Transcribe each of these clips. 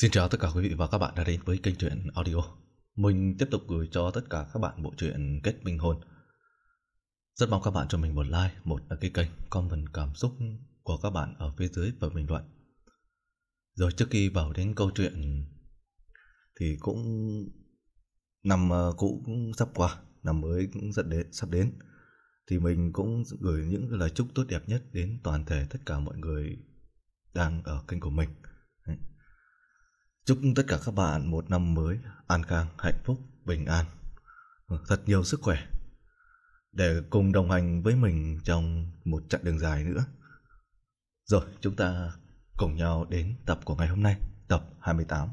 Xin chào tất cả quý vị và các bạn đã đến với kênh truyện audio. Mình tiếp tục gửi cho tất cả các bạn bộ truyện Kết Minh Hồn. Rất mong các bạn cho mình một like, một đăng ký kênh, comment cảm xúc của các bạn ở phía dưới và bình luận. Rồi trước khi vào đến câu chuyện thì cũng năm ờ, cũ cũng sắp qua, năm mới cũng rất đến, sắp đến. Thì mình cũng gửi những lời chúc tốt đẹp nhất đến toàn thể tất cả mọi người đang ở kênh của mình. Chúc tất cả các bạn một năm mới an khang, hạnh phúc, bình an, thật nhiều sức khỏe để cùng đồng hành với mình trong một chặng đường dài nữa. Rồi, chúng ta cùng nhau đến tập của ngày hôm nay, tập 28.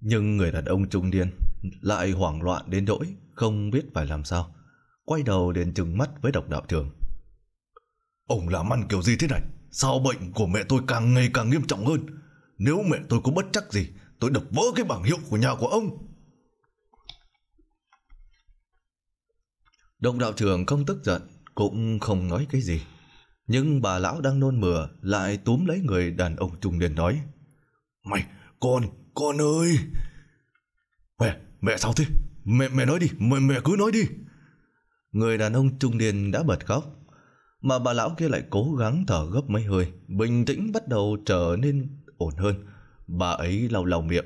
Nhưng người đàn ông trung niên lại hoảng loạn đến nỗi không biết phải làm sao, quay đầu liền trừng mắt với độc đạo trường. Ông làm ăn kiểu gì thế này? Sao bệnh của mẹ tôi càng ngày càng nghiêm trọng hơn Nếu mẹ tôi có bất chắc gì Tôi đập vỡ cái bảng hiệu của nhà của ông Đồng đạo trưởng không tức giận Cũng không nói cái gì Nhưng bà lão đang nôn mửa Lại túm lấy người đàn ông trung niên nói Mày con con ơi Mẹ mẹ sao thế Mẹ mẹ nói đi mẹ mẹ cứ nói đi Người đàn ông trung niên đã bật khóc mà bà lão kia lại cố gắng thở gấp mấy hơi, bình tĩnh bắt đầu trở nên ổn hơn. Bà ấy lau lau miệng.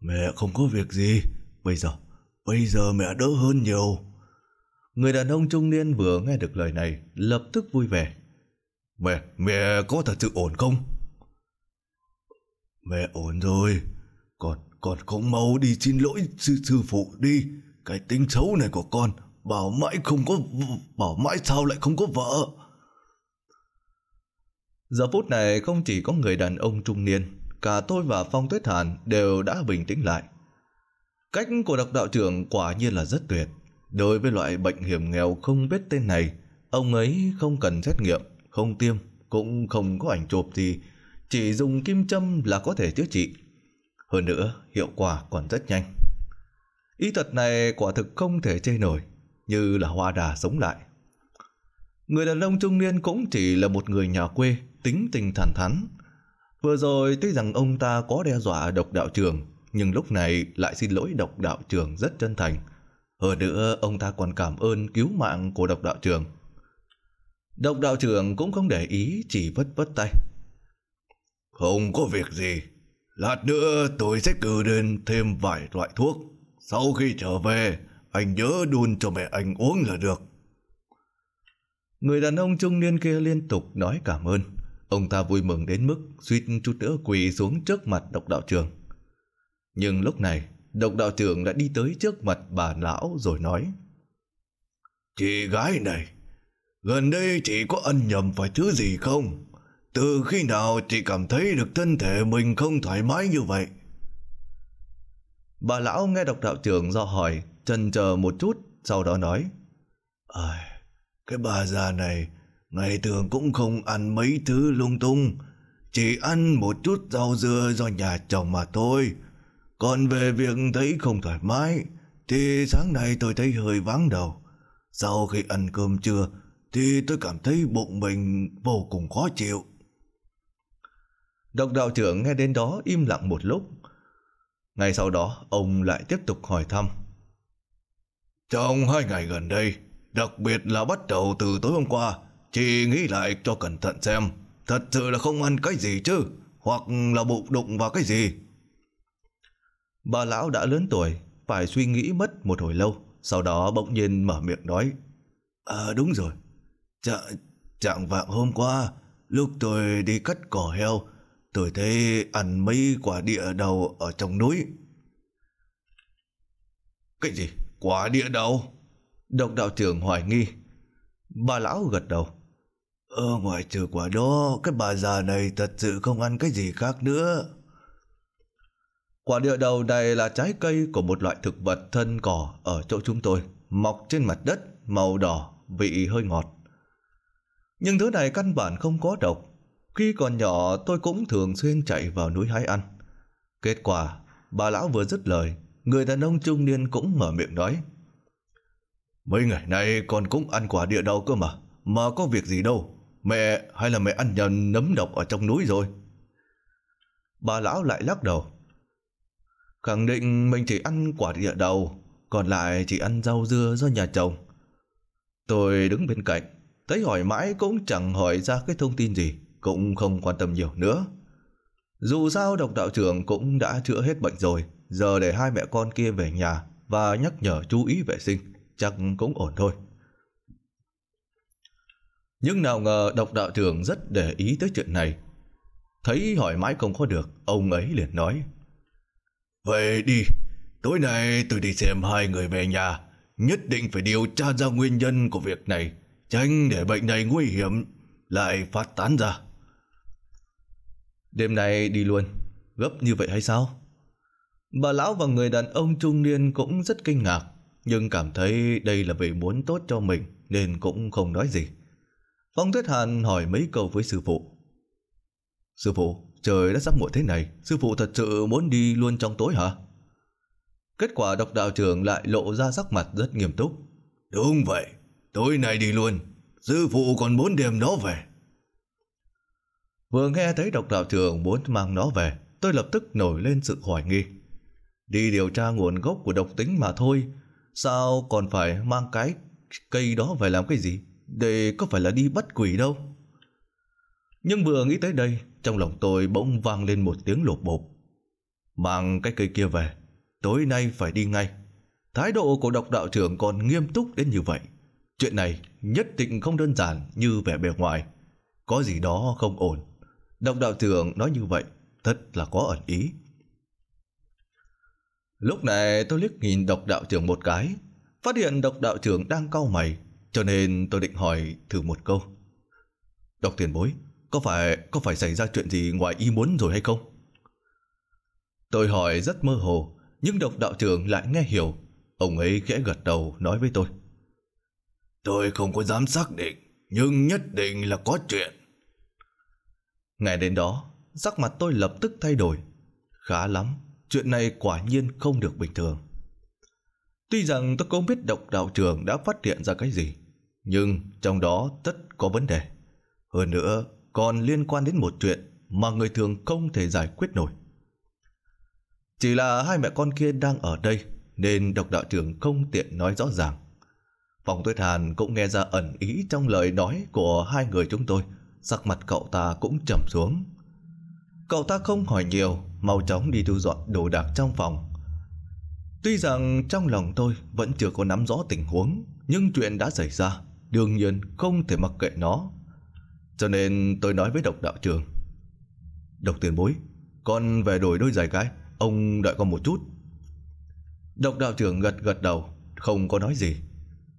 Mẹ không có việc gì, bây giờ, bây giờ mẹ đỡ hơn nhiều. Người đàn ông trung niên vừa nghe được lời này, lập tức vui vẻ. Mẹ, mẹ có thật sự ổn không? Mẹ ổn rồi, con, con không mau đi xin lỗi sư sư phụ đi. Cái tính xấu này của con Bảo mãi không có Bảo mãi sao lại không có vợ Giờ phút này không chỉ có người đàn ông trung niên Cả tôi và Phong Tuyết Hàn Đều đã bình tĩnh lại Cách của độc đạo trưởng quả nhiên là rất tuyệt Đối với loại bệnh hiểm nghèo không biết tên này Ông ấy không cần xét nghiệm Không tiêm Cũng không có ảnh chụp gì Chỉ dùng kim châm là có thể chữa trị Hơn nữa hiệu quả còn rất nhanh Ý thuật này quả thực không thể chê nổi như là hoa đà sống lại. Người đàn ông trung niên cũng chỉ là một người nhà quê, tính tình thẳng thắn. Vừa rồi tuy rằng ông ta có đe dọa độc đạo trường, nhưng lúc này lại xin lỗi độc đạo trường rất chân thành. Hơn nữa ông ta còn cảm ơn cứu mạng của độc đạo trường. Độc đạo trường cũng không để ý chỉ vất vất tay. Không có việc gì. Lát nữa tôi sẽ cử đến thêm vài loại thuốc. Sau khi trở về, anh nhớ đun cho mẹ anh uống là được. Người đàn ông trung niên kia liên tục nói cảm ơn. Ông ta vui mừng đến mức suýt chút nữa quỳ xuống trước mặt độc đạo trường. Nhưng lúc này, độc đạo trưởng đã đi tới trước mặt bà lão rồi nói. Chị gái này, gần đây chị có ăn nhầm phải thứ gì không? Từ khi nào chị cảm thấy được thân thể mình không thoải mái như vậy? Bà lão nghe độc đạo trưởng do hỏi chần chờ một chút, sau đó nói. À, cái bà già này, ngày thường cũng không ăn mấy thứ lung tung, chỉ ăn một chút rau dưa do nhà chồng mà thôi. Còn về việc thấy không thoải mái, thì sáng nay tôi thấy hơi vắng đầu. Sau khi ăn cơm trưa, thì tôi cảm thấy bụng mình vô cùng khó chịu. Độc đạo trưởng nghe đến đó im lặng một lúc. Ngay sau đó, ông lại tiếp tục hỏi thăm. Trong hai ngày gần đây, đặc biệt là bắt đầu từ tối hôm qua, chị nghĩ lại cho cẩn thận xem, thật sự là không ăn cái gì chứ, hoặc là bụng đụng vào cái gì. Bà lão đã lớn tuổi, phải suy nghĩ mất một hồi lâu, sau đó bỗng nhiên mở miệng nói. À đúng rồi, chạ, chạng vạng hôm qua, lúc tôi đi cắt cỏ heo, tôi thấy ăn mấy quả địa đầu ở trong núi. Cái gì? Quả địa đầu Độc đạo trưởng hoài nghi Bà lão gật đầu Ờ ngoài trừ quả đó Cái bà già này thật sự không ăn cái gì khác nữa Quả địa đầu này là trái cây của một loại thực vật thân cỏ ở chỗ chúng tôi, mọc trên mặt đất, màu đỏ, vị hơi ngọt. Nhưng thứ này căn bản không có độc. Khi còn nhỏ tôi cũng thường xuyên chạy vào núi hái ăn. Kết quả, bà lão vừa dứt lời người đàn ông trung niên cũng mở miệng nói. Mấy ngày nay con cũng ăn quả địa đau cơ mà, mà có việc gì đâu. Mẹ hay là mẹ ăn nhầm nấm độc ở trong núi rồi. Bà lão lại lắc đầu. Khẳng định mình chỉ ăn quả địa đầu, còn lại chỉ ăn rau dưa do nhà chồng. Tôi đứng bên cạnh, thấy hỏi mãi cũng chẳng hỏi ra cái thông tin gì, cũng không quan tâm nhiều nữa. Dù sao độc đạo trưởng cũng đã chữa hết bệnh rồi, giờ để hai mẹ con kia về nhà và nhắc nhở chú ý vệ sinh, chắc cũng ổn thôi. Nhưng nào ngờ độc đạo trưởng rất để ý tới chuyện này. Thấy hỏi mãi không có được, ông ấy liền nói. về đi, tối nay tôi đi xem hai người về nhà, nhất định phải điều tra ra nguyên nhân của việc này, tránh để bệnh này nguy hiểm lại phát tán ra. Đêm nay đi luôn, gấp như vậy hay sao? Bà lão và người đàn ông trung niên cũng rất kinh ngạc, nhưng cảm thấy đây là vì muốn tốt cho mình nên cũng không nói gì. Phong Tuyết Hàn hỏi mấy câu với sư phụ. Sư phụ, trời đã sắp muộn thế này, sư phụ thật sự muốn đi luôn trong tối hả? Kết quả độc đạo trưởng lại lộ ra sắc mặt rất nghiêm túc. Đúng vậy, tối nay đi luôn, sư phụ còn muốn đem nó về. Vừa nghe thấy độc đạo trưởng muốn mang nó về, tôi lập tức nổi lên sự hoài nghi đi điều tra nguồn gốc của độc tính mà thôi. Sao còn phải mang cái cây đó về làm cái gì? Để có phải là đi bắt quỷ đâu. Nhưng vừa nghĩ tới đây, trong lòng tôi bỗng vang lên một tiếng lột bột. Mang cái cây kia về, tối nay phải đi ngay. Thái độ của độc đạo trưởng còn nghiêm túc đến như vậy. Chuyện này nhất định không đơn giản như vẻ bề ngoài. Có gì đó không ổn. Độc đạo trưởng nói như vậy, thật là có ẩn ý. Lúc này tôi liếc nhìn độc đạo trưởng một cái, phát hiện độc đạo trưởng đang cau mày, cho nên tôi định hỏi thử một câu. Độc tiền bối, có phải có phải xảy ra chuyện gì ngoài ý muốn rồi hay không? Tôi hỏi rất mơ hồ, nhưng độc đạo trưởng lại nghe hiểu. Ông ấy khẽ gật đầu nói với tôi. Tôi không có dám xác định, nhưng nhất định là có chuyện. Nghe đến đó, sắc mặt tôi lập tức thay đổi. Khá lắm, chuyện này quả nhiên không được bình thường. Tuy rằng tôi không biết độc đạo trưởng đã phát hiện ra cái gì, nhưng trong đó tất có vấn đề. Hơn nữa, còn liên quan đến một chuyện mà người thường không thể giải quyết nổi. Chỉ là hai mẹ con kia đang ở đây nên độc đạo trưởng không tiện nói rõ ràng. Phòng tuyết hàn cũng nghe ra ẩn ý trong lời nói của hai người chúng tôi, sắc mặt cậu ta cũng trầm xuống. Cậu ta không hỏi nhiều mau chóng đi thu dọn đồ đạc trong phòng. Tuy rằng trong lòng tôi vẫn chưa có nắm rõ tình huống, nhưng chuyện đã xảy ra, đương nhiên không thể mặc kệ nó. Cho nên tôi nói với độc đạo trường. Độc tiền bối, con về đổi đôi giày cái, ông đợi con một chút. Độc đạo trưởng gật gật đầu, không có nói gì.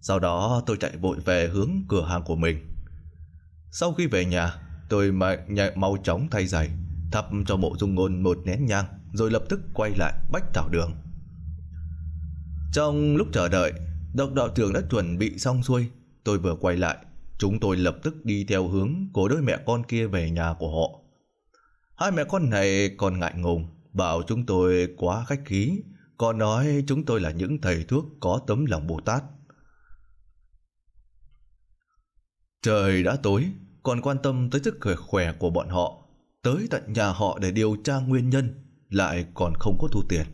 Sau đó tôi chạy vội về hướng cửa hàng của mình. Sau khi về nhà, tôi mà, nhạy mau chóng thay giày thắp cho mộ dung ngôn một nén nhang rồi lập tức quay lại bách thảo đường trong lúc chờ đợi độc đạo trưởng đã chuẩn bị xong xuôi tôi vừa quay lại chúng tôi lập tức đi theo hướng của đôi mẹ con kia về nhà của họ hai mẹ con này còn ngại ngùng bảo chúng tôi quá khách khí còn nói chúng tôi là những thầy thuốc có tấm lòng bồ tát trời đã tối còn quan tâm tới sức khỏe của bọn họ tới tận nhà họ để điều tra nguyên nhân lại còn không có thu tiền.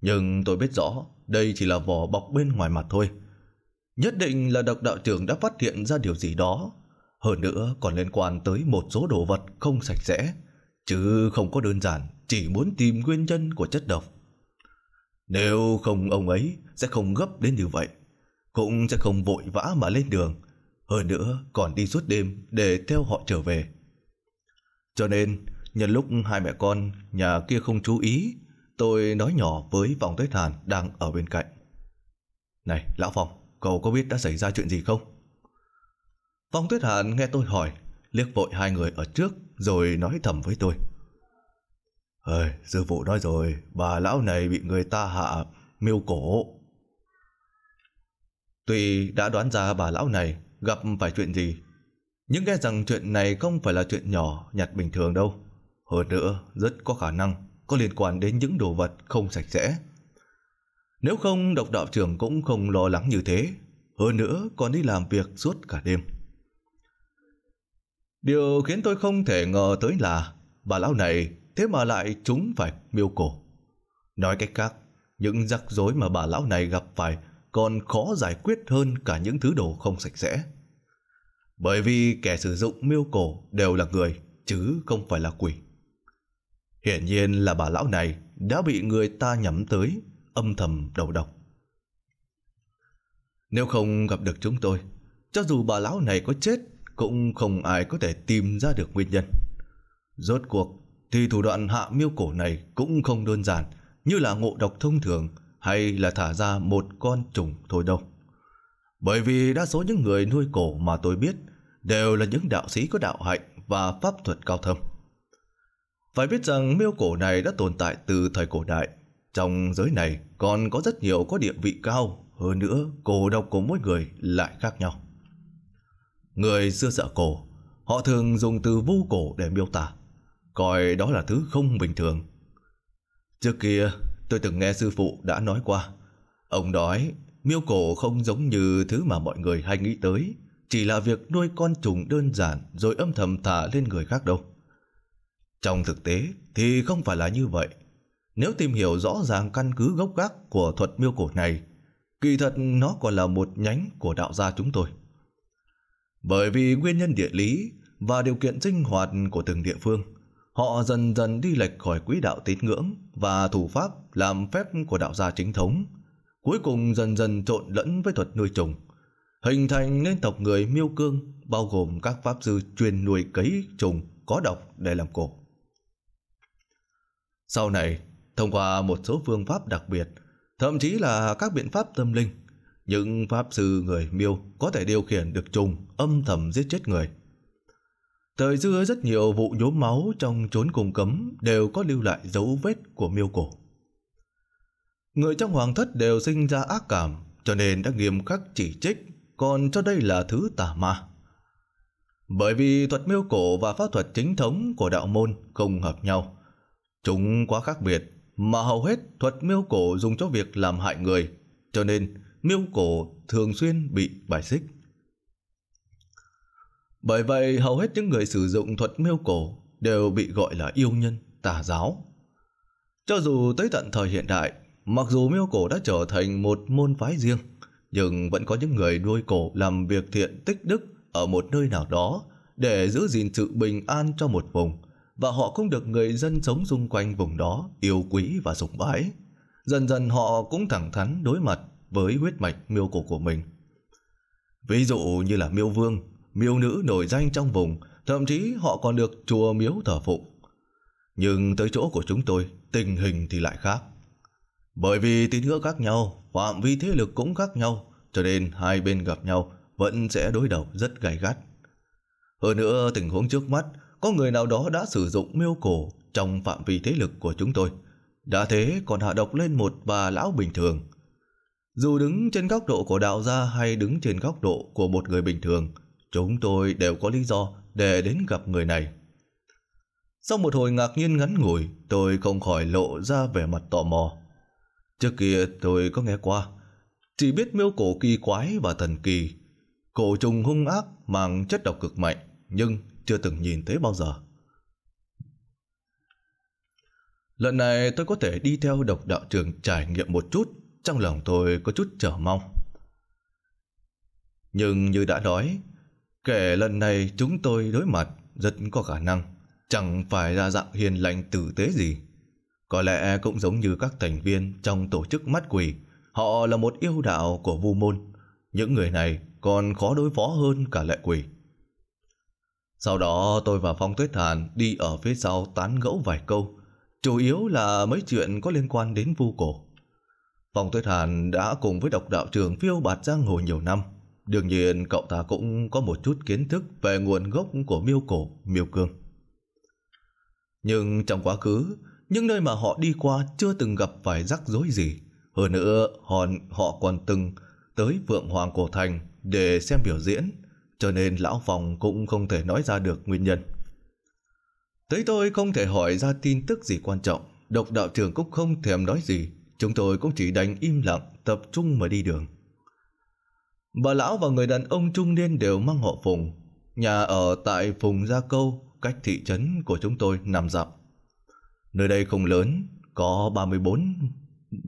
Nhưng tôi biết rõ đây chỉ là vỏ bọc bên ngoài mặt thôi. Nhất định là độc đạo trưởng đã phát hiện ra điều gì đó. Hơn nữa còn liên quan tới một số đồ vật không sạch sẽ. Chứ không có đơn giản chỉ muốn tìm nguyên nhân của chất độc. Nếu không ông ấy sẽ không gấp đến như vậy. Cũng sẽ không vội vã mà lên đường. Hơn nữa còn đi suốt đêm để theo họ trở về. Cho nên, nhân lúc hai mẹ con nhà kia không chú ý, tôi nói nhỏ với vòng tuyết thản đang ở bên cạnh. Này, lão Phong, cậu có biết đã xảy ra chuyện gì không? Vòng Tuyết Hàn nghe tôi hỏi, liếc vội hai người ở trước rồi nói thầm với tôi. Ơi, sư phụ nói rồi, bà lão này bị người ta hạ miêu cổ. Tuy đã đoán ra bà lão này gặp phải chuyện gì, nhưng nghe rằng chuyện này không phải là chuyện nhỏ nhặt bình thường đâu. Hơn nữa, rất có khả năng có liên quan đến những đồ vật không sạch sẽ. Nếu không, độc đạo trưởng cũng không lo lắng như thế. Hơn nữa, còn đi làm việc suốt cả đêm. Điều khiến tôi không thể ngờ tới là bà lão này thế mà lại trúng phải miêu cổ. Nói cách khác, những rắc rối mà bà lão này gặp phải còn khó giải quyết hơn cả những thứ đồ không sạch sẽ. Bởi vì kẻ sử dụng miêu cổ đều là người, chứ không phải là quỷ. Hiển nhiên là bà lão này đã bị người ta nhắm tới, âm thầm đầu độc. Nếu không gặp được chúng tôi, cho dù bà lão này có chết, cũng không ai có thể tìm ra được nguyên nhân. Rốt cuộc, thì thủ đoạn hạ miêu cổ này cũng không đơn giản như là ngộ độc thông thường hay là thả ra một con trùng thôi đâu. Bởi vì đa số những người nuôi cổ mà tôi biết đều là những đạo sĩ có đạo hạnh và pháp thuật cao thâm. Phải biết rằng miêu cổ này đã tồn tại từ thời cổ đại. Trong giới này còn có rất nhiều có địa vị cao, hơn nữa cổ độc của mỗi người lại khác nhau. Người xưa sợ cổ, họ thường dùng từ vô cổ để miêu tả, coi đó là thứ không bình thường. Trước kia, tôi từng nghe sư phụ đã nói qua, ông nói miêu cổ không giống như thứ mà mọi người hay nghĩ tới chỉ là việc nuôi con trùng đơn giản rồi âm thầm thả lên người khác đâu. Trong thực tế thì không phải là như vậy. Nếu tìm hiểu rõ ràng căn cứ gốc gác của thuật miêu cổ này, kỳ thật nó còn là một nhánh của đạo gia chúng tôi. Bởi vì nguyên nhân địa lý và điều kiện sinh hoạt của từng địa phương, họ dần dần đi lệch khỏi quỹ đạo tín ngưỡng và thủ pháp làm phép của đạo gia chính thống, cuối cùng dần dần trộn lẫn với thuật nuôi trùng Hình thành nên tộc người miêu cương bao gồm các pháp sư chuyên nuôi cấy trùng có độc để làm cổ Sau này, thông qua một số phương pháp đặc biệt, thậm chí là các biện pháp tâm linh, những pháp sư người miêu có thể điều khiển được trùng âm thầm giết chết người. Thời xưa rất nhiều vụ nhốm máu trong chốn cùng cấm đều có lưu lại dấu vết của miêu cổ. Người trong hoàng thất đều sinh ra ác cảm cho nên đã nghiêm khắc chỉ trích còn cho đây là thứ tà ma. Bởi vì thuật miêu cổ và pháp thuật chính thống của đạo môn không hợp nhau. Chúng quá khác biệt, mà hầu hết thuật miêu cổ dùng cho việc làm hại người, cho nên miêu cổ thường xuyên bị bài xích. Bởi vậy, hầu hết những người sử dụng thuật miêu cổ đều bị gọi là yêu nhân, tà giáo. Cho dù tới tận thời hiện đại, mặc dù miêu cổ đã trở thành một môn phái riêng, nhưng vẫn có những người đuôi cổ làm việc thiện tích đức ở một nơi nào đó để giữ gìn sự bình an cho một vùng và họ cũng được người dân sống xung quanh vùng đó yêu quý và sùng bái. Dần dần họ cũng thẳng thắn đối mặt với huyết mạch miêu cổ của mình. Ví dụ như là miêu vương, miêu nữ nổi danh trong vùng, thậm chí họ còn được chùa miếu thờ phụng. Nhưng tới chỗ của chúng tôi, tình hình thì lại khác. Bởi vì tín ngưỡng khác nhau, phạm vi thế lực cũng khác nhau, cho nên hai bên gặp nhau vẫn sẽ đối đầu rất gay gắt. Hơn nữa tình huống trước mắt, có người nào đó đã sử dụng miêu cổ trong phạm vi thế lực của chúng tôi. Đã thế còn hạ độc lên một bà lão bình thường. Dù đứng trên góc độ của đạo gia hay đứng trên góc độ của một người bình thường, chúng tôi đều có lý do để đến gặp người này. Sau một hồi ngạc nhiên ngắn ngủi, tôi không khỏi lộ ra vẻ mặt tò mò. Trước kia tôi có nghe qua, chỉ biết miêu cổ kỳ quái và thần kỳ. Cổ trùng hung ác mang chất độc cực mạnh, nhưng chưa từng nhìn thấy bao giờ. Lần này tôi có thể đi theo độc đạo trường trải nghiệm một chút, trong lòng tôi có chút chờ mong. Nhưng như đã nói, kể lần này chúng tôi đối mặt rất có khả năng, chẳng phải ra dạng hiền lành tử tế gì. Có lẽ cũng giống như các thành viên trong tổ chức mắt quỷ, họ là một yêu đạo của vu môn. Những người này còn khó đối phó hơn cả lệ quỷ. Sau đó tôi và Phong Tuyết Hàn đi ở phía sau tán gẫu vài câu, chủ yếu là mấy chuyện có liên quan đến vu cổ. Phong Tuyết Hàn đã cùng với độc đạo trường phiêu bạt giang hồ nhiều năm. Đương nhiên cậu ta cũng có một chút kiến thức về nguồn gốc của miêu cổ, miêu cương. Nhưng trong quá khứ, những nơi mà họ đi qua chưa từng gặp phải rắc rối gì. Hơn nữa, họ, họ còn từng tới Vượng Hoàng Cổ Thành để xem biểu diễn, cho nên Lão phong cũng không thể nói ra được nguyên nhân. Thấy tôi không thể hỏi ra tin tức gì quan trọng, độc đạo trưởng cũng không thèm nói gì, chúng tôi cũng chỉ đành im lặng, tập trung mà đi đường. Bà lão và người đàn ông trung niên đều mang họ Phùng, nhà ở tại Phùng Gia Câu, cách thị trấn của chúng tôi nằm dặm. Nơi đây không lớn, có 34,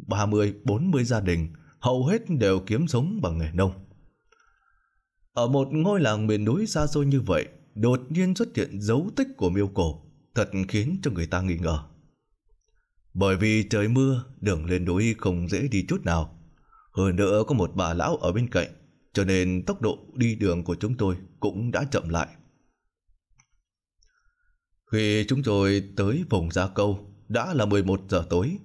30, 40 gia đình, hầu hết đều kiếm sống bằng nghề nông. Ở một ngôi làng miền núi xa xôi như vậy, đột nhiên xuất hiện dấu tích của miêu cổ, thật khiến cho người ta nghi ngờ. Bởi vì trời mưa, đường lên núi không dễ đi chút nào. Hơn nữa có một bà lão ở bên cạnh, cho nên tốc độ đi đường của chúng tôi cũng đã chậm lại. Khi chúng tôi tới vùng Gia Câu đã là 11 giờ tối.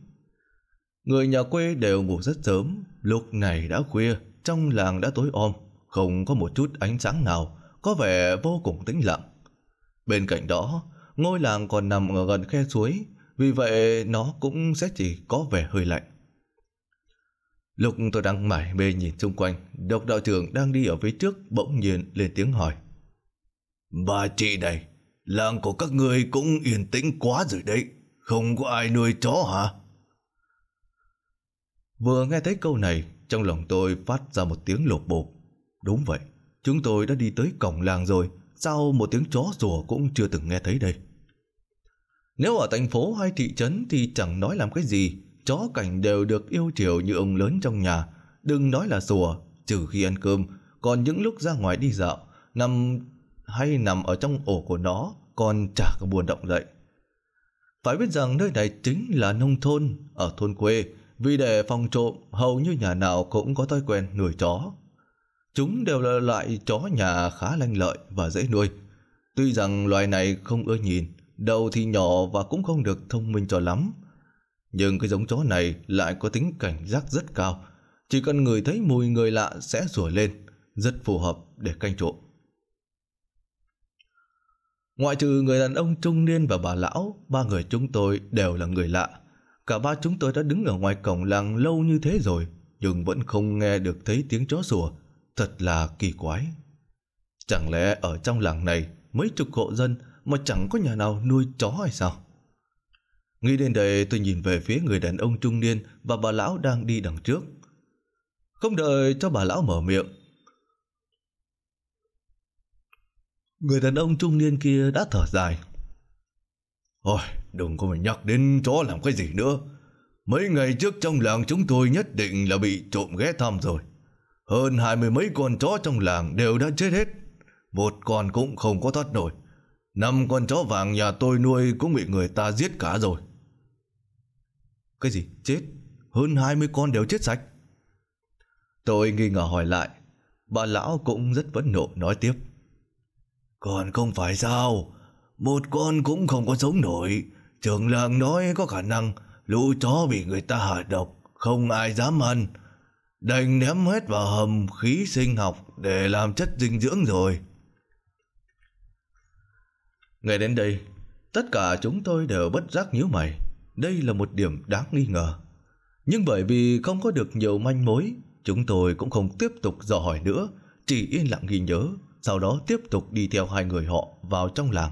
Người nhà quê đều ngủ rất sớm, lúc này đã khuya, trong làng đã tối om, không có một chút ánh sáng nào, có vẻ vô cùng tĩnh lặng. Bên cạnh đó, ngôi làng còn nằm ở gần khe suối, vì vậy nó cũng sẽ chỉ có vẻ hơi lạnh. Lúc tôi đang mải mê nhìn xung quanh, độc đạo trưởng đang đi ở phía trước bỗng nhiên lên tiếng hỏi. Bà chị này, Làng của các ngươi cũng yên tĩnh quá rồi đấy, không có ai nuôi chó hả? Vừa nghe thấy câu này, trong lòng tôi phát ra một tiếng lột bột. Đúng vậy, chúng tôi đã đi tới cổng làng rồi, sao một tiếng chó rùa cũng chưa từng nghe thấy đây? Nếu ở thành phố hay thị trấn thì chẳng nói làm cái gì, chó cảnh đều được yêu chiều như ông lớn trong nhà, đừng nói là rùa, trừ khi ăn cơm, còn những lúc ra ngoài đi dạo, nằm hay nằm ở trong ổ của nó còn chả có buồn động đậy. Phải biết rằng nơi này chính là nông thôn, ở thôn quê, vì để phòng trộm hầu như nhà nào cũng có thói quen nuôi chó. Chúng đều là loại chó nhà khá lanh lợi và dễ nuôi. Tuy rằng loài này không ưa nhìn, đầu thì nhỏ và cũng không được thông minh cho lắm. Nhưng cái giống chó này lại có tính cảnh giác rất cao. Chỉ cần người thấy mùi người lạ sẽ rủa lên, rất phù hợp để canh trộm. Ngoại trừ người đàn ông trung niên và bà lão, ba người chúng tôi đều là người lạ. Cả ba chúng tôi đã đứng ở ngoài cổng làng lâu như thế rồi, nhưng vẫn không nghe được thấy tiếng chó sủa. Thật là kỳ quái. Chẳng lẽ ở trong làng này mấy chục hộ dân mà chẳng có nhà nào nuôi chó hay sao? Nghĩ đến đây tôi nhìn về phía người đàn ông trung niên và bà lão đang đi đằng trước. Không đợi cho bà lão mở miệng, Người đàn ông trung niên kia đã thở dài. Ôi, đừng có mà nhắc đến chó làm cái gì nữa. Mấy ngày trước trong làng chúng tôi nhất định là bị trộm ghé thăm rồi. Hơn hai mươi mấy con chó trong làng đều đã chết hết. Một con cũng không có thoát nổi. Năm con chó vàng nhà tôi nuôi cũng bị người ta giết cả rồi. Cái gì? Chết? Hơn hai mươi con đều chết sạch. Tôi nghi ngờ hỏi lại. Bà lão cũng rất phẫn nộ nói tiếp. Còn không phải sao Một con cũng không có sống nổi Trưởng làng nói có khả năng Lũ chó bị người ta hạ độc Không ai dám ăn Đành ném hết vào hầm khí sinh học Để làm chất dinh dưỡng rồi Nghe đến đây Tất cả chúng tôi đều bất giác nhíu mày Đây là một điểm đáng nghi ngờ Nhưng bởi vì không có được nhiều manh mối Chúng tôi cũng không tiếp tục dò hỏi nữa Chỉ yên lặng ghi nhớ sau đó tiếp tục đi theo hai người họ vào trong làng.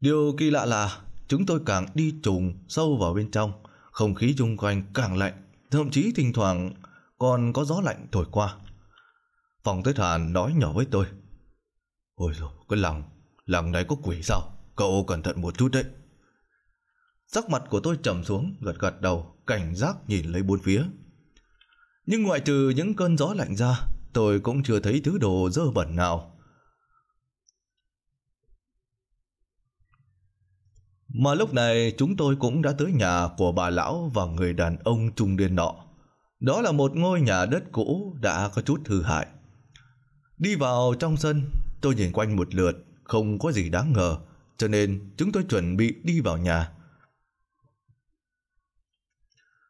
Điều kỳ lạ là chúng tôi càng đi trùng sâu vào bên trong, không khí xung quanh càng lạnh, thậm chí thỉnh thoảng còn có gió lạnh thổi qua. Phòng Tuyết Hàn nói nhỏ với tôi. Ôi dồi, cái làng, làng này có quỷ sao? Cậu cẩn thận một chút đấy. Sắc mặt của tôi trầm xuống, gật gật đầu, cảnh giác nhìn lấy bốn phía. Nhưng ngoại trừ những cơn gió lạnh ra, tôi cũng chưa thấy thứ đồ dơ bẩn nào. Mà lúc này chúng tôi cũng đã tới nhà của bà lão và người đàn ông trung niên nọ. Đó là một ngôi nhà đất cũ đã có chút hư hại. Đi vào trong sân, tôi nhìn quanh một lượt, không có gì đáng ngờ, cho nên chúng tôi chuẩn bị đi vào nhà.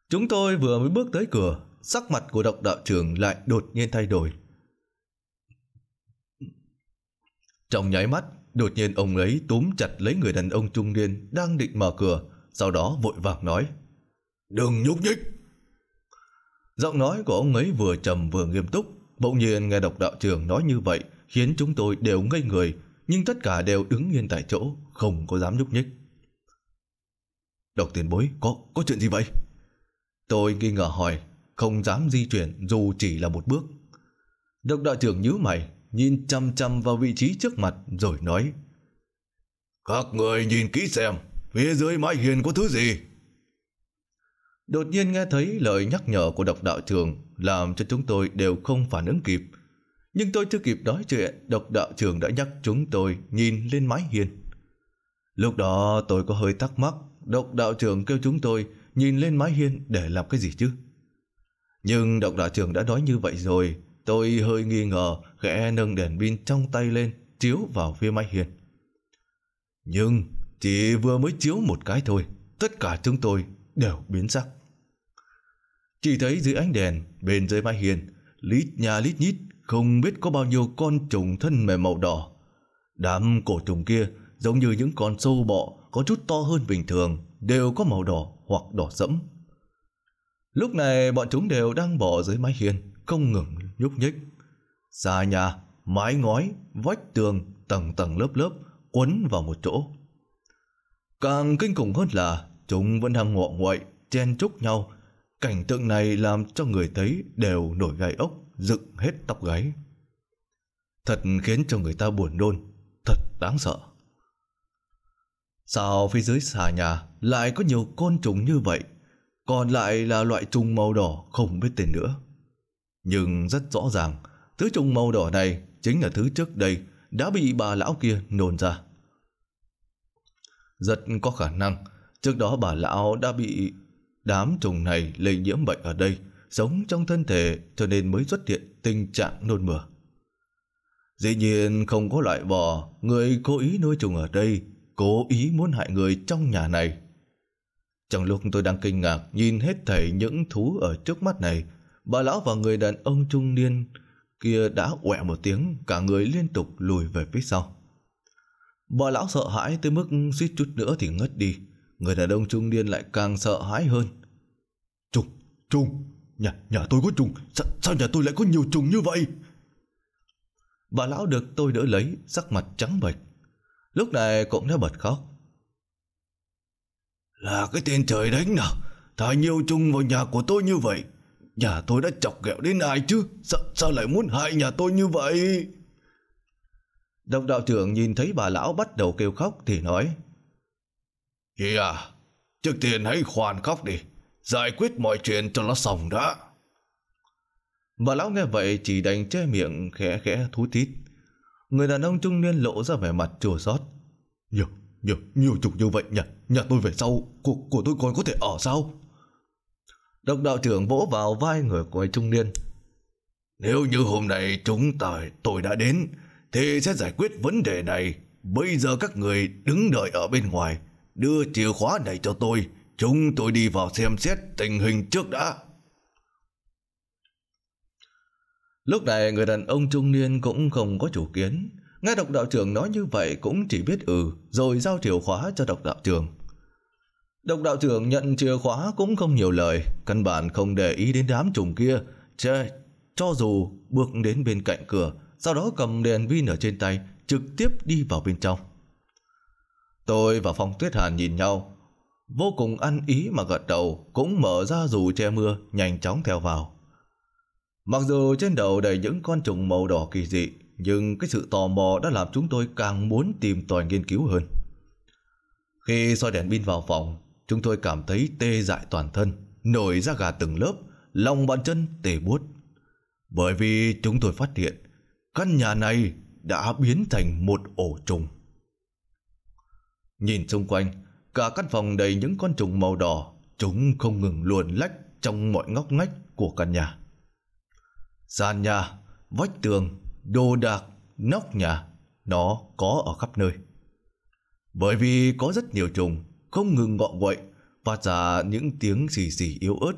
Chúng tôi vừa mới bước tới cửa sắc mặt của độc đạo trưởng lại đột nhiên thay đổi. Trong nháy mắt, đột nhiên ông ấy túm chặt lấy người đàn ông trung niên đang định mở cửa, sau đó vội vàng nói. Đừng nhúc nhích! Giọng nói của ông ấy vừa trầm vừa nghiêm túc, bỗng nhiên nghe độc đạo trưởng nói như vậy khiến chúng tôi đều ngây người, nhưng tất cả đều đứng yên tại chỗ, không có dám nhúc nhích. Độc tiền bối, có, có chuyện gì vậy? Tôi nghi ngờ hỏi, không dám di chuyển dù chỉ là một bước. Độc đạo trưởng nhíu mày, nhìn chăm chăm vào vị trí trước mặt rồi nói. Các người nhìn kỹ xem, phía dưới mái hiền có thứ gì? Đột nhiên nghe thấy lời nhắc nhở của độc đạo trưởng làm cho chúng tôi đều không phản ứng kịp. Nhưng tôi chưa kịp nói chuyện, độc đạo trưởng đã nhắc chúng tôi nhìn lên mái hiền. Lúc đó tôi có hơi thắc mắc, độc đạo trưởng kêu chúng tôi nhìn lên mái hiên để làm cái gì chứ? Nhưng độc đạo trưởng đã nói như vậy rồi, tôi hơi nghi ngờ, khẽ nâng đèn pin trong tay lên, chiếu vào phía máy hiền. Nhưng chỉ vừa mới chiếu một cái thôi, tất cả chúng tôi đều biến sắc. Chỉ thấy dưới ánh đèn, bên dưới mái hiền, lít nhà lít nhít, không biết có bao nhiêu con trùng thân mềm màu đỏ. Đám cổ trùng kia giống như những con sâu bọ có chút to hơn bình thường, đều có màu đỏ hoặc đỏ sẫm. Lúc này bọn chúng đều đang bỏ dưới mái hiên, không ngừng nhúc nhích. Xa nhà, mái ngói, vách tường, tầng tầng lớp lớp, quấn vào một chỗ. Càng kinh khủng hơn là chúng vẫn đang ngọ nguậy, chen chúc nhau. Cảnh tượng này làm cho người thấy đều nổi gai ốc, dựng hết tóc gáy. Thật khiến cho người ta buồn nôn, thật đáng sợ. Sao phía dưới xà nhà lại có nhiều côn trùng như vậy còn lại là loại trùng màu đỏ không biết tên nữa. Nhưng rất rõ ràng, thứ trùng màu đỏ này chính là thứ trước đây đã bị bà lão kia nôn ra. Rất có khả năng, trước đó bà lão đã bị đám trùng này lây nhiễm bệnh ở đây, sống trong thân thể cho nên mới xuất hiện tình trạng nôn mửa. Dĩ nhiên không có loại bỏ người cố ý nuôi trùng ở đây, cố ý muốn hại người trong nhà này trong lúc tôi đang kinh ngạc nhìn hết thảy những thú ở trước mắt này, bà lão và người đàn ông trung niên kia đã quẹ một tiếng, cả người liên tục lùi về phía sau. Bà lão sợ hãi tới mức suýt chút nữa thì ngất đi, người đàn ông trung niên lại càng sợ hãi hơn. Trùng, trùng, nhà, nhà tôi có trùng, sao, sao nhà tôi lại có nhiều trùng như vậy? Bà lão được tôi đỡ lấy, sắc mặt trắng bệch. Lúc này cũng đã bật khóc, là cái tên trời đánh nào Thả nhiều chung vào nhà của tôi như vậy Nhà tôi đã chọc ghẹo đến ai chứ Sa Sao lại muốn hại nhà tôi như vậy Đồng đạo trưởng nhìn thấy bà lão bắt đầu kêu khóc Thì nói Ý à Trước tiên hãy khoan khóc đi Giải quyết mọi chuyện cho nó xong đã Bà lão nghe vậy chỉ đành che miệng khẽ khẽ thú tít Người đàn ông trung niên lộ ra vẻ mặt chua xót Nhiều nhiều, nhiều chục như vậy nhỉ? Nhà tôi về sau, của, của tôi còn có thể ở sao? Độc đạo trưởng vỗ vào vai người của trung niên. Nếu như hôm nay chúng ta tôi đã đến, thì sẽ giải quyết vấn đề này. Bây giờ các người đứng đợi ở bên ngoài, đưa chìa khóa này cho tôi. Chúng tôi đi vào xem xét tình hình trước đã. Lúc này người đàn ông trung niên cũng không có chủ kiến, Nghe độc đạo trưởng nói như vậy cũng chỉ biết ừ, rồi giao chìa khóa cho độc đạo trưởng. Độc đạo trưởng nhận chìa khóa cũng không nhiều lời, căn bản không để ý đến đám trùng kia. Chê, cho dù bước đến bên cạnh cửa, sau đó cầm đèn pin ở trên tay, trực tiếp đi vào bên trong. Tôi và Phong Tuyết Hàn nhìn nhau, vô cùng ăn ý mà gật đầu, cũng mở ra dù che mưa, nhanh chóng theo vào. Mặc dù trên đầu đầy những con trùng màu đỏ kỳ dị, nhưng cái sự tò mò đã làm chúng tôi càng muốn tìm tòi nghiên cứu hơn. Khi soi đèn pin vào phòng, chúng tôi cảm thấy tê dại toàn thân, nổi ra gà từng lớp, lòng bàn chân tê buốt. Bởi vì chúng tôi phát hiện căn nhà này đã biến thành một ổ trùng. Nhìn xung quanh, cả căn phòng đầy những con trùng màu đỏ, chúng không ngừng luồn lách trong mọi ngóc ngách của căn nhà. Sàn nhà, vách tường, đồ đạc, nóc nhà, nó có ở khắp nơi. Bởi vì có rất nhiều trùng, không ngừng ngọ quậy, phát ra những tiếng xì xì yếu ớt.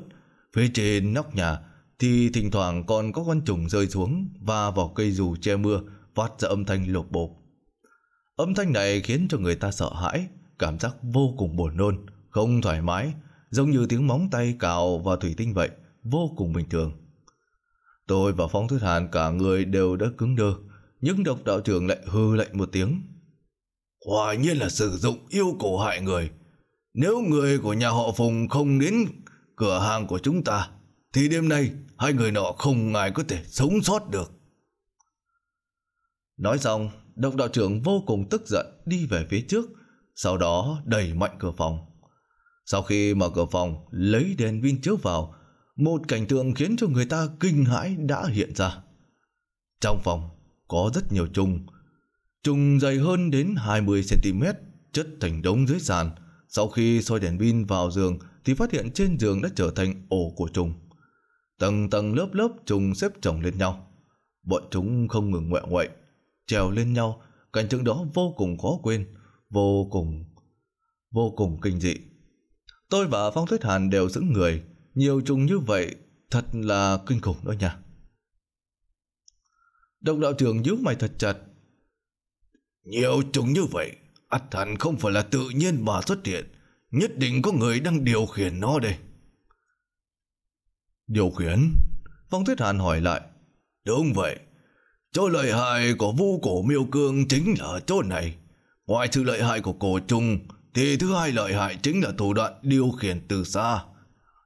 Phía trên nóc nhà thì thỉnh thoảng còn có con trùng rơi xuống và vào cây dù che mưa phát ra âm thanh lột bột. Âm thanh này khiến cho người ta sợ hãi, cảm giác vô cùng buồn nôn, không thoải mái, giống như tiếng móng tay cào vào thủy tinh vậy, vô cùng bình thường. Tôi và phong Thức Hàn cả người đều đã cứng đơ, nhưng độc đạo trưởng lại hư lạnh một tiếng. Quả nhiên là sử dụng yêu cổ hại người. Nếu người của nhà họ Phùng không đến cửa hàng của chúng ta, thì đêm nay hai người nọ không ai có thể sống sót được. Nói xong, độc đạo trưởng vô cùng tức giận đi về phía trước, sau đó đẩy mạnh cửa phòng. Sau khi mở cửa phòng, lấy đèn pin chiếu vào, một cảnh tượng khiến cho người ta kinh hãi đã hiện ra. Trong phòng có rất nhiều trùng, trùng dày hơn đến 20cm chất thành đống dưới sàn. Sau khi soi đèn pin vào giường thì phát hiện trên giường đã trở thành ổ của trùng. Tầng tầng lớp lớp trùng xếp chồng lên nhau. Bọn chúng không ngừng ngoẹo ngoậy, trèo lên nhau, cảnh tượng đó vô cùng khó quên, vô cùng, vô cùng kinh dị. Tôi và Phong Thuyết Hàn đều giữ người, nhiều trùng như vậy thật là kinh khủng đó nha. Đồng đạo trưởng nhíu mày thật chặt. Nhiều trùng như vậy, ắt hẳn không phải là tự nhiên mà xuất hiện. Nhất định có người đang điều khiển nó đây. Điều khiển? Phong Tuyết Hàn hỏi lại. Đúng vậy. Chỗ lợi hại của vu cổ miêu cương chính là chỗ này. Ngoài sự lợi hại của cổ trùng, thì thứ hai lợi hại chính là thủ đoạn điều khiển từ xa.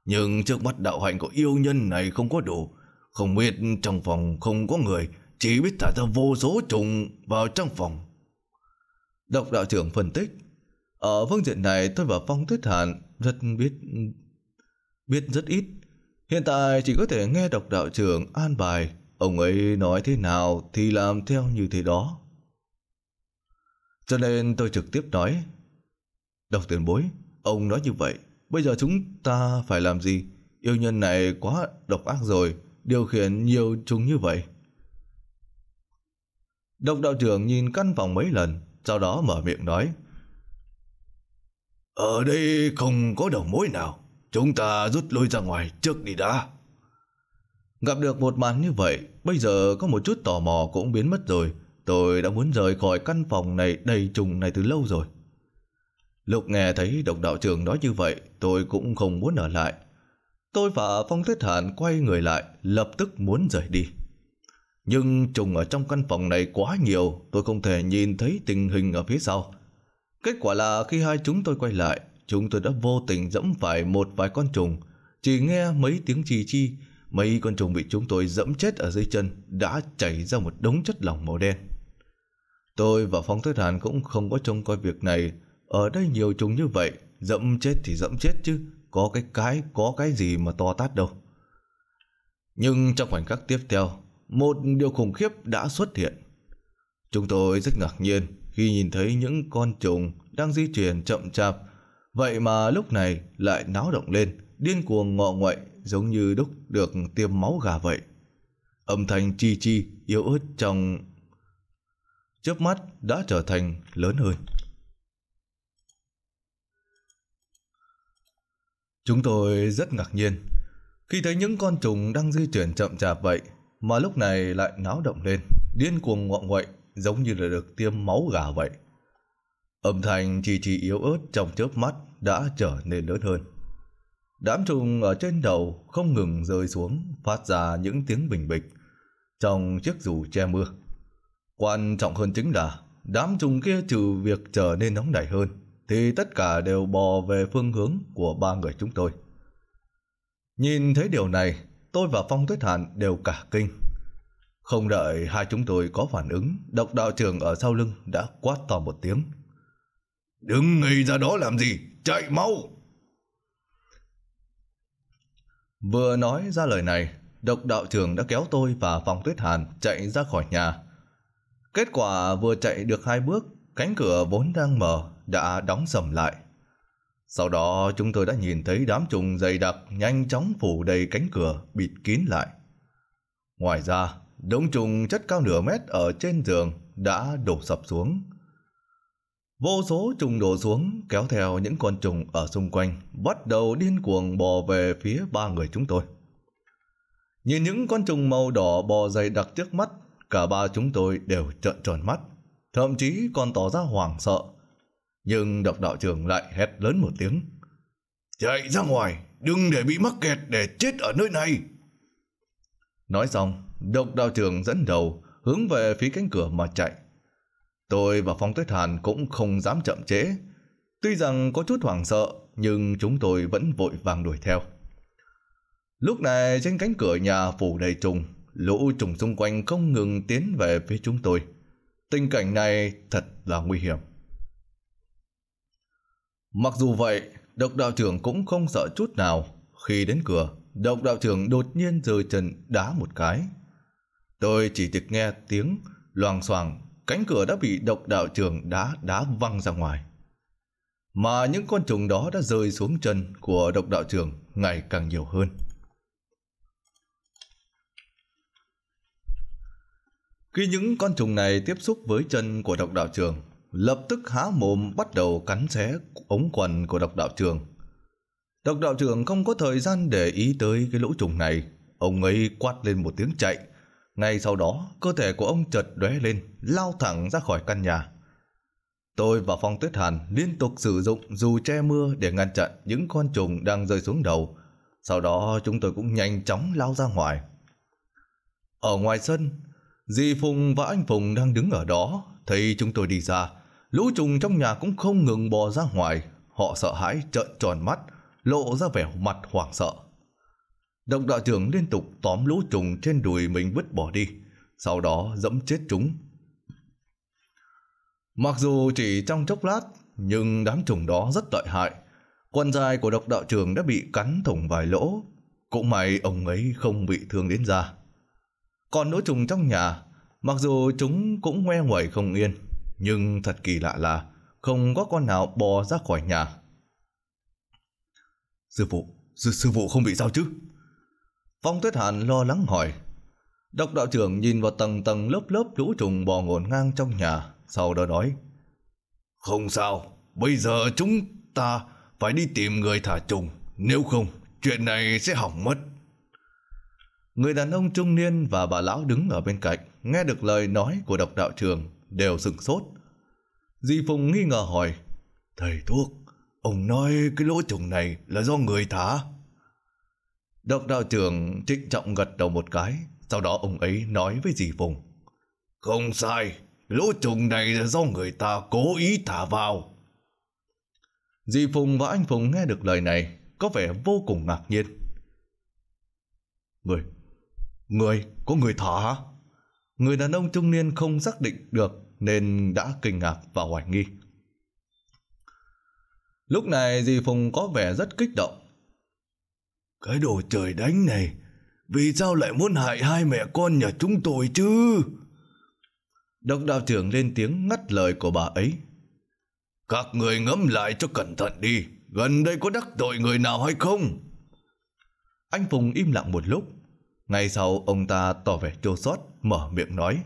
Nhưng trước mắt đạo hạnh của yêu nhân này không có đủ. Không biết trong phòng không có người, chỉ biết thả ra vô số trùng vào trong phòng. Độc đạo trưởng phân tích. Ở phương diện này tôi và Phong Tuyết Hàn rất biết biết rất ít. Hiện tại chỉ có thể nghe độc đạo trưởng an bài. Ông ấy nói thế nào thì làm theo như thế đó. Cho nên tôi trực tiếp nói. Độc tiền bối, ông nói như vậy Bây giờ chúng ta phải làm gì? Yêu nhân này quá độc ác rồi, điều khiển nhiều chúng như vậy. Độc đạo trưởng nhìn căn phòng mấy lần, sau đó mở miệng nói. Ở đây không có đầu mối nào, chúng ta rút lui ra ngoài trước đi đã. Gặp được một màn như vậy, bây giờ có một chút tò mò cũng biến mất rồi. Tôi đã muốn rời khỏi căn phòng này đầy trùng này từ lâu rồi. Lúc nghe thấy độc đạo trường nói như vậy, tôi cũng không muốn ở lại. Tôi và Phong Tuyết Hàn quay người lại, lập tức muốn rời đi. Nhưng trùng ở trong căn phòng này quá nhiều, tôi không thể nhìn thấy tình hình ở phía sau. Kết quả là khi hai chúng tôi quay lại, chúng tôi đã vô tình dẫm phải một vài con trùng. Chỉ nghe mấy tiếng chi chi, mấy con trùng bị chúng tôi dẫm chết ở dưới chân đã chảy ra một đống chất lỏng màu đen. Tôi và Phong Tuyết Hàn cũng không có trông coi việc này, ở đây nhiều chúng như vậy, dẫm chết thì dẫm chết chứ, có cái cái, có cái gì mà to tát đâu. Nhưng trong khoảnh khắc tiếp theo, một điều khủng khiếp đã xuất hiện. Chúng tôi rất ngạc nhiên khi nhìn thấy những con trùng đang di chuyển chậm chạp, vậy mà lúc này lại náo động lên, điên cuồng ngọ nguậy giống như đúc được tiêm máu gà vậy. Âm thanh chi chi yếu ớt trong chớp mắt đã trở thành lớn hơn. Chúng tôi rất ngạc nhiên khi thấy những con trùng đang di chuyển chậm chạp vậy mà lúc này lại náo động lên, điên cuồng ngọ nguậy giống như là được tiêm máu gà vậy. Âm thanh chỉ chỉ yếu ớt trong chớp mắt đã trở nên lớn hơn. Đám trùng ở trên đầu không ngừng rơi xuống, phát ra những tiếng bình bịch trong chiếc dù che mưa. Quan trọng hơn chính là đám trùng kia trừ việc trở nên nóng nảy hơn, thì tất cả đều bò về phương hướng của ba người chúng tôi. Nhìn thấy điều này, tôi và Phong Tuyết Hàn đều cả kinh. Không đợi hai chúng tôi có phản ứng, độc đạo trưởng ở sau lưng đã quát to một tiếng. Đứng ngây ra đó làm gì, chạy mau! Vừa nói ra lời này, độc đạo trưởng đã kéo tôi và Phong Tuyết Hàn chạy ra khỏi nhà. Kết quả vừa chạy được hai bước, cánh cửa vốn đang mở đã đóng sầm lại. Sau đó chúng tôi đã nhìn thấy đám trùng dày đặc nhanh chóng phủ đầy cánh cửa bịt kín lại. Ngoài ra, đống trùng chất cao nửa mét ở trên giường đã đổ sập xuống. Vô số trùng đổ xuống kéo theo những con trùng ở xung quanh bắt đầu điên cuồng bò về phía ba người chúng tôi. Nhìn những con trùng màu đỏ bò dày đặc trước mắt, cả ba chúng tôi đều trợn tròn mắt, thậm chí còn tỏ ra hoảng sợ nhưng độc đạo trưởng lại hét lớn một tiếng. Chạy ra ngoài, đừng để bị mắc kẹt để chết ở nơi này. Nói xong, độc đạo trưởng dẫn đầu hướng về phía cánh cửa mà chạy. Tôi và Phong Tuyết Hàn cũng không dám chậm chế Tuy rằng có chút hoảng sợ, nhưng chúng tôi vẫn vội vàng đuổi theo. Lúc này trên cánh cửa nhà phủ đầy trùng, lũ trùng xung quanh không ngừng tiến về phía chúng tôi. Tình cảnh này thật là nguy hiểm. Mặc dù vậy, độc đạo trưởng cũng không sợ chút nào. Khi đến cửa, độc đạo trưởng đột nhiên rời chân đá một cái. Tôi chỉ tịch nghe tiếng loàng xoàng, cánh cửa đã bị độc đạo trưởng đá đá văng ra ngoài. Mà những con trùng đó đã rơi xuống chân của độc đạo trưởng ngày càng nhiều hơn. Khi những con trùng này tiếp xúc với chân của độc đạo trường, lập tức há mồm bắt đầu cắn xé ống quần của độc đạo trường. Độc đạo trường không có thời gian để ý tới cái lỗ trùng này. Ông ấy quát lên một tiếng chạy. Ngay sau đó, cơ thể của ông chợt lóe lên, lao thẳng ra khỏi căn nhà. Tôi và Phong Tuyết Hàn liên tục sử dụng dù che mưa để ngăn chặn những con trùng đang rơi xuống đầu. Sau đó chúng tôi cũng nhanh chóng lao ra ngoài. Ở ngoài sân, dì Phùng và anh Phùng đang đứng ở đó, thấy chúng tôi đi ra, Lũ trùng trong nhà cũng không ngừng bò ra ngoài, họ sợ hãi trợn tròn mắt, lộ ra vẻ mặt hoảng sợ. Độc đạo trưởng liên tục tóm lũ trùng trên đùi mình vứt bỏ đi, sau đó dẫm chết chúng. Mặc dù chỉ trong chốc lát, nhưng đám trùng đó rất lợi hại. Quần dài của độc đạo trưởng đã bị cắn thủng vài lỗ, cũng may ông ấy không bị thương đến da. Còn lũ trùng trong nhà, mặc dù chúng cũng ngoe ngoẩy không yên, nhưng thật kỳ lạ là không có con nào bò ra khỏi nhà. Sư phụ, sư, sư phụ không bị sao chứ? Phong Tuyết Hàn lo lắng hỏi. Độc đạo trưởng nhìn vào tầng tầng lớp lớp lũ trùng bò ngổn ngang trong nhà, sau đó nói. Không sao, bây giờ chúng ta phải đi tìm người thả trùng, nếu không chuyện này sẽ hỏng mất. Người đàn ông trung niên và bà lão đứng ở bên cạnh, nghe được lời nói của độc đạo trường đều sừng sốt. Di Phùng nghi ngờ hỏi, Thầy thuốc, ông nói cái lỗ trùng này là do người thả. Độc đạo trưởng trịnh trọng gật đầu một cái, sau đó ông ấy nói với dì Phùng. Không sai, lỗ trùng này là do người ta cố ý thả vào. Dì Phùng và anh Phùng nghe được lời này có vẻ vô cùng ngạc nhiên. Người, người, có người thả hả? Người đàn ông trung niên không xác định được nên đã kinh ngạc và hoài nghi. Lúc này dì Phùng có vẻ rất kích động. Cái đồ trời đánh này, vì sao lại muốn hại hai mẹ con nhà chúng tôi chứ? Đốc đạo trưởng lên tiếng ngắt lời của bà ấy. Các người ngẫm lại cho cẩn thận đi, gần đây có đắc tội người nào hay không? Anh Phùng im lặng một lúc, ngay sau ông ta tỏ vẻ chua xót mở miệng nói.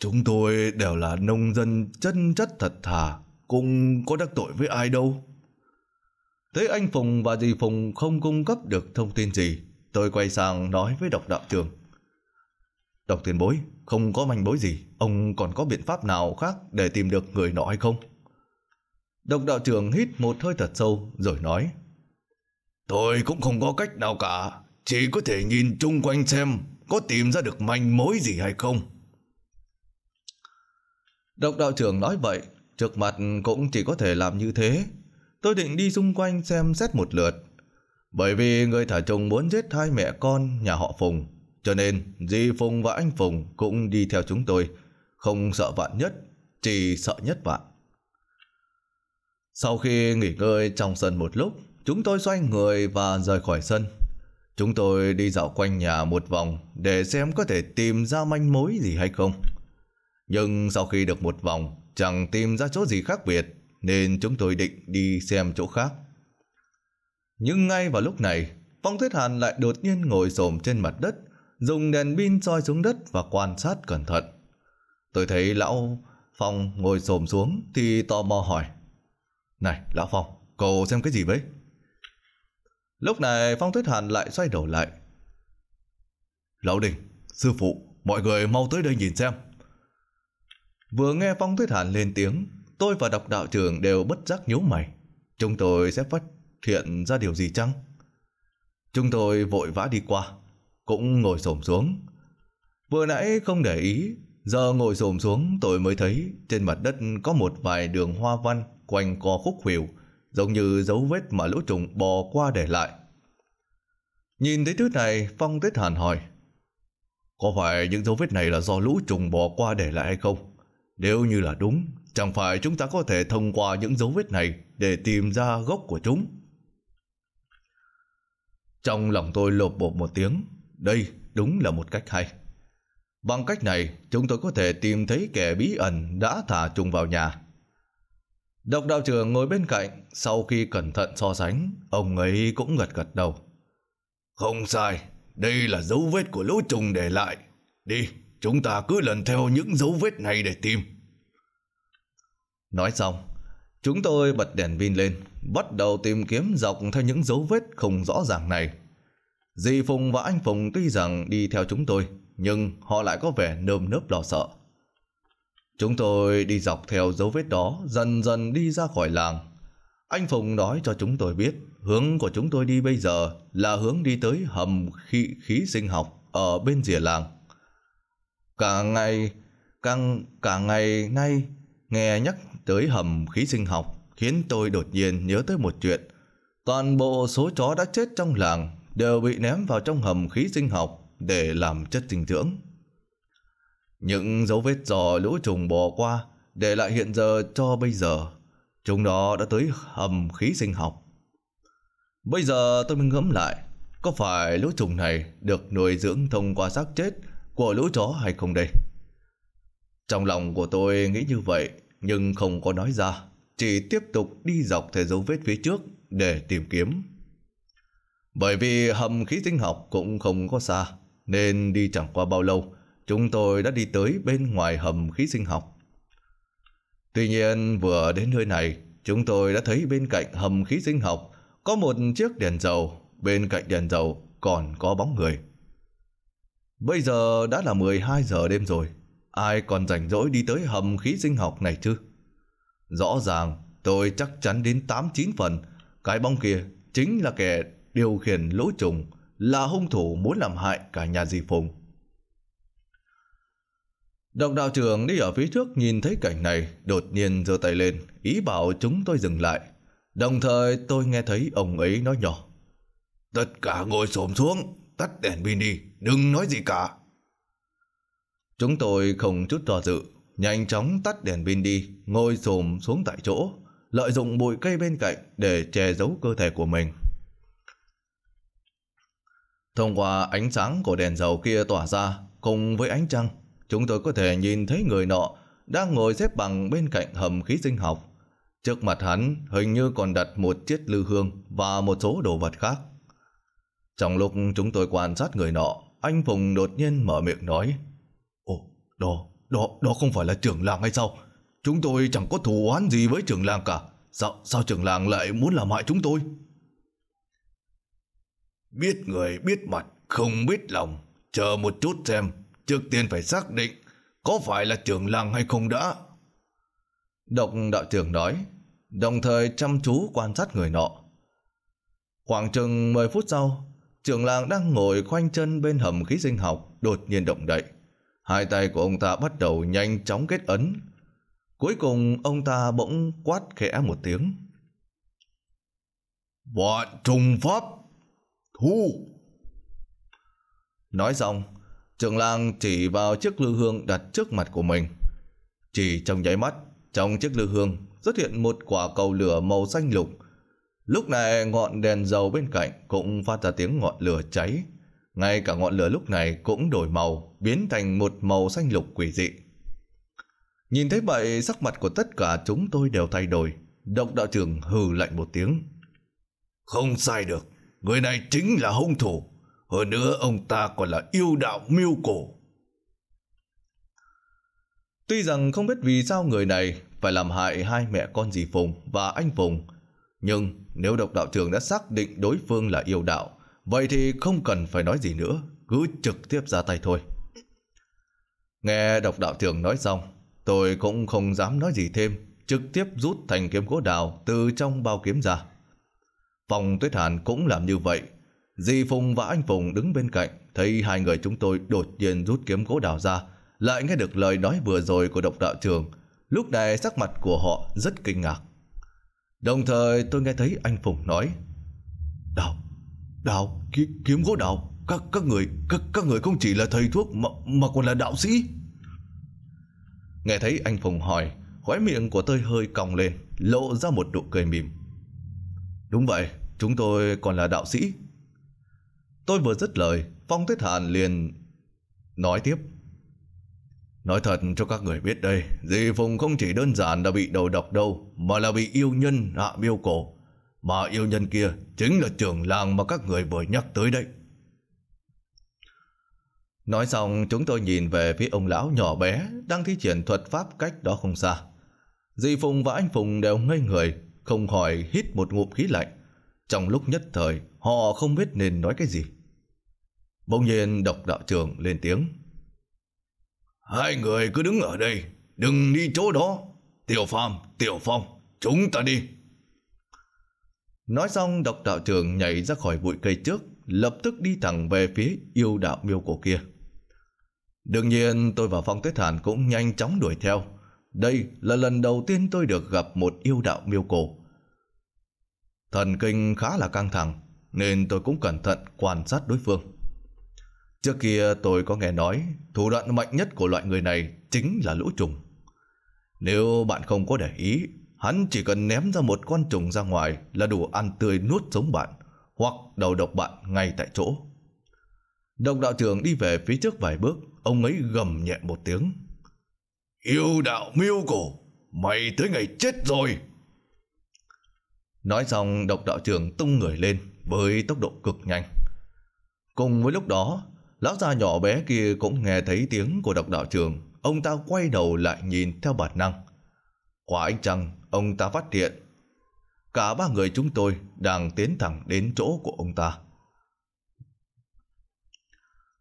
Chúng tôi đều là nông dân chân chất thật thà, cũng có đắc tội với ai đâu. Thấy anh Phùng và dì Phùng không cung cấp được thông tin gì, tôi quay sang nói với độc đạo trường. Độc tiền bối, không có manh mối gì, ông còn có biện pháp nào khác để tìm được người nọ hay không? Độc đạo trường hít một hơi thật sâu rồi nói Tôi cũng không có cách nào cả Chỉ có thể nhìn chung quanh xem Có tìm ra được manh mối gì hay không Độc đạo trưởng nói vậy, trước mặt cũng chỉ có thể làm như thế. Tôi định đi xung quanh xem xét một lượt. Bởi vì người thả trùng muốn giết hai mẹ con nhà họ Phùng, cho nên dì Phùng và anh Phùng cũng đi theo chúng tôi. Không sợ vạn nhất, chỉ sợ nhất vạn. Sau khi nghỉ ngơi trong sân một lúc, chúng tôi xoay người và rời khỏi sân. Chúng tôi đi dạo quanh nhà một vòng để xem có thể tìm ra manh mối gì hay không. Nhưng sau khi được một vòng, chẳng tìm ra chỗ gì khác biệt, nên chúng tôi định đi xem chỗ khác. Nhưng ngay vào lúc này, Phong Tuyết Hàn lại đột nhiên ngồi xổm trên mặt đất, dùng đèn pin soi xuống đất và quan sát cẩn thận. Tôi thấy lão Phong ngồi xổm xuống thì tò mò hỏi. Này, lão Phong, cậu xem cái gì vậy? Lúc này Phong Tuyết Hàn lại xoay đầu lại. Lão Đình, sư phụ, mọi người mau tới đây nhìn xem. Vừa nghe Phong Tuyết Hàn lên tiếng, tôi và đọc đạo trưởng đều bất giác nhíu mày. Chúng tôi sẽ phát hiện ra điều gì chăng? Chúng tôi vội vã đi qua, cũng ngồi xổm xuống. Vừa nãy không để ý, giờ ngồi xổm xuống tôi mới thấy trên mặt đất có một vài đường hoa văn quanh co khúc khuỷu, giống như dấu vết mà lũ trùng bò qua để lại. Nhìn thấy thứ này, Phong Tuyết Hàn hỏi: "Có phải những dấu vết này là do lũ trùng bò qua để lại hay không?" Nếu như là đúng, chẳng phải chúng ta có thể thông qua những dấu vết này để tìm ra gốc của chúng. Trong lòng tôi lột bột một tiếng, đây đúng là một cách hay. Bằng cách này, chúng tôi có thể tìm thấy kẻ bí ẩn đã thả trùng vào nhà. Độc đạo trưởng ngồi bên cạnh, sau khi cẩn thận so sánh, ông ấy cũng gật gật đầu. Không sai, đây là dấu vết của lũ trùng để lại. Đi, Chúng ta cứ lần theo những dấu vết này để tìm. Nói xong, chúng tôi bật đèn pin lên, bắt đầu tìm kiếm dọc theo những dấu vết không rõ ràng này. Dì Phùng và anh Phùng tuy rằng đi theo chúng tôi, nhưng họ lại có vẻ nơm nớp lo sợ. Chúng tôi đi dọc theo dấu vết đó, dần dần đi ra khỏi làng. Anh Phùng nói cho chúng tôi biết, hướng của chúng tôi đi bây giờ là hướng đi tới hầm khí khí sinh học ở bên rìa làng. Cả ngày, cả, cả ngày nay nghe nhắc tới hầm khí sinh học khiến tôi đột nhiên nhớ tới một chuyện. Toàn bộ số chó đã chết trong làng đều bị ném vào trong hầm khí sinh học để làm chất dinh dưỡng. Những dấu vết giò lũ trùng bỏ qua để lại hiện giờ cho bây giờ, chúng đó đã tới hầm khí sinh học. Bây giờ tôi mới ngẫm lại, có phải lũ trùng này được nuôi dưỡng thông qua xác chết của lũ chó hay không đây? Trong lòng của tôi nghĩ như vậy nhưng không có nói ra, chỉ tiếp tục đi dọc theo dấu vết phía trước để tìm kiếm. Bởi vì hầm khí sinh học cũng không có xa, nên đi chẳng qua bao lâu, chúng tôi đã đi tới bên ngoài hầm khí sinh học. Tuy nhiên vừa đến nơi này, chúng tôi đã thấy bên cạnh hầm khí sinh học có một chiếc đèn dầu, bên cạnh đèn dầu còn có bóng người. Bây giờ đã là 12 giờ đêm rồi, ai còn rảnh rỗi đi tới hầm khí sinh học này chứ? Rõ ràng tôi chắc chắn đến 8-9 phần cái bóng kia chính là kẻ điều khiển lũ trùng là hung thủ muốn làm hại cả nhà dì Phùng. Đồng đạo trưởng đi ở phía trước nhìn thấy cảnh này đột nhiên giơ tay lên ý bảo chúng tôi dừng lại. Đồng thời tôi nghe thấy ông ấy nói nhỏ Tất cả ngồi xổm xuống Tắt đèn pin đi, đừng nói gì cả. Chúng tôi không chút do dự, nhanh chóng tắt đèn pin đi, ngồi xồm xuống tại chỗ, lợi dụng bụi cây bên cạnh để che giấu cơ thể của mình. Thông qua ánh sáng của đèn dầu kia tỏa ra, cùng với ánh trăng, chúng tôi có thể nhìn thấy người nọ đang ngồi xếp bằng bên cạnh hầm khí sinh học. Trước mặt hắn hình như còn đặt một chiếc lư hương và một số đồ vật khác. Trong lúc chúng tôi quan sát người nọ, anh Phùng đột nhiên mở miệng nói. Ồ, đó, đó, đó không phải là trưởng làng hay sao? Chúng tôi chẳng có thù oán gì với trưởng làng cả. Sao, sao trưởng làng lại muốn làm hại chúng tôi? Biết người biết mặt, không biết lòng. Chờ một chút xem, trước tiên phải xác định có phải là trưởng làng hay không đã. Độc đạo trưởng nói, đồng thời chăm chú quan sát người nọ. Khoảng chừng 10 phút sau, trưởng làng đang ngồi khoanh chân bên hầm khí sinh học đột nhiên động đậy. Hai tay của ông ta bắt đầu nhanh chóng kết ấn. Cuối cùng ông ta bỗng quát khẽ một tiếng. Bọn trùng pháp thu. Nói xong, trưởng làng chỉ vào chiếc lư hương đặt trước mặt của mình. Chỉ trong nháy mắt, trong chiếc lư hương xuất hiện một quả cầu lửa màu xanh lục Lúc này ngọn đèn dầu bên cạnh cũng phát ra tiếng ngọn lửa cháy. Ngay cả ngọn lửa lúc này cũng đổi màu, biến thành một màu xanh lục quỷ dị. Nhìn thấy vậy, sắc mặt của tất cả chúng tôi đều thay đổi. Động đạo trưởng hừ lạnh một tiếng. Không sai được, người này chính là hung thủ. Hơn nữa ông ta còn là yêu đạo miêu cổ. Tuy rằng không biết vì sao người này phải làm hại hai mẹ con dì Phùng và anh Phùng, nhưng nếu độc đạo trường đã xác định đối phương là yêu đạo, vậy thì không cần phải nói gì nữa, cứ trực tiếp ra tay thôi. Nghe độc đạo trường nói xong, tôi cũng không dám nói gì thêm, trực tiếp rút thành kiếm gỗ đào từ trong bao kiếm ra. Phòng tuyết hàn cũng làm như vậy. Di Phùng và anh Phùng đứng bên cạnh, thấy hai người chúng tôi đột nhiên rút kiếm gỗ đào ra, lại nghe được lời nói vừa rồi của độc đạo trường. Lúc này sắc mặt của họ rất kinh ngạc. Đồng thời tôi nghe thấy anh Phùng nói Đào, đào, ki, kiếm gỗ đào các, các người các, các người không chỉ là thầy thuốc mà, mà còn là đạo sĩ Nghe thấy anh Phùng hỏi Khóe miệng của tôi hơi còng lên Lộ ra một nụ cười mỉm Đúng vậy, chúng tôi còn là đạo sĩ Tôi vừa dứt lời Phong Tuyết Hàn liền Nói tiếp Nói thật cho các người biết đây, dì Phùng không chỉ đơn giản là bị đầu độc đâu, mà là bị yêu nhân hạ miêu cổ. Mà yêu nhân kia chính là trưởng làng mà các người vừa nhắc tới đấy. Nói xong chúng tôi nhìn về phía ông lão nhỏ bé đang thi triển thuật pháp cách đó không xa. Dì Phùng và anh Phùng đều ngây người, không khỏi hít một ngụm khí lạnh. Trong lúc nhất thời, họ không biết nên nói cái gì. Bỗng nhiên độc đạo trưởng lên tiếng. Hai người cứ đứng ở đây, đừng đi chỗ đó. Tiểu Phàm, Tiểu Phong, chúng ta đi. Nói xong, độc đạo trưởng nhảy ra khỏi bụi cây trước, lập tức đi thẳng về phía yêu đạo miêu cổ kia. Đương nhiên, tôi và Phong Tuyết Hàn cũng nhanh chóng đuổi theo. Đây là lần đầu tiên tôi được gặp một yêu đạo miêu cổ. Thần kinh khá là căng thẳng, nên tôi cũng cẩn thận quan sát đối phương. Trước kia tôi có nghe nói thủ đoạn mạnh nhất của loại người này chính là lũ trùng. Nếu bạn không có để ý, hắn chỉ cần ném ra một con trùng ra ngoài là đủ ăn tươi nuốt sống bạn hoặc đầu độc bạn ngay tại chỗ. Đồng đạo trưởng đi về phía trước vài bước, ông ấy gầm nhẹ một tiếng. Yêu đạo miêu cổ, mày tới ngày chết rồi. Nói xong độc đạo trưởng tung người lên với tốc độ cực nhanh. Cùng với lúc đó, Lão già nhỏ bé kia cũng nghe thấy tiếng của độc đạo trường. Ông ta quay đầu lại nhìn theo bản năng. Quả ánh trăng, ông ta phát hiện. Cả ba người chúng tôi đang tiến thẳng đến chỗ của ông ta.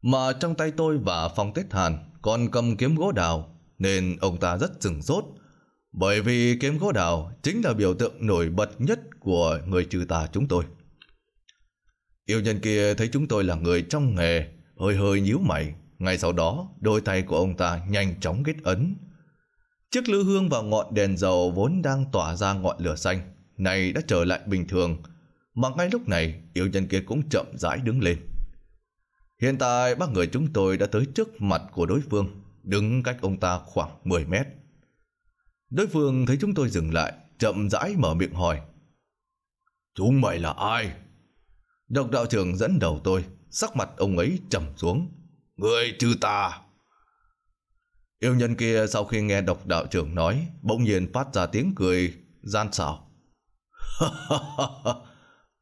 Mà trong tay tôi và Phong Tết Hàn còn cầm kiếm gỗ đào nên ông ta rất sừng sốt. Bởi vì kiếm gỗ đào chính là biểu tượng nổi bật nhất của người trừ tà chúng tôi. Yêu nhân kia thấy chúng tôi là người trong nghề hơi hơi nhíu mày. Ngay sau đó, đôi tay của ông ta nhanh chóng kết ấn. Chiếc lư hương và ngọn đèn dầu vốn đang tỏa ra ngọn lửa xanh, này đã trở lại bình thường. Mà ngay lúc này, yêu nhân kia cũng chậm rãi đứng lên. Hiện tại ba người chúng tôi đã tới trước mặt của đối phương, đứng cách ông ta khoảng 10 mét. Đối phương thấy chúng tôi dừng lại, chậm rãi mở miệng hỏi. Chúng mày là ai? Độc đạo trưởng dẫn đầu tôi, sắc mặt ông ấy trầm xuống. Người trừ tà! Yêu nhân kia sau khi nghe độc đạo trưởng nói, bỗng nhiên phát ra tiếng cười gian xảo.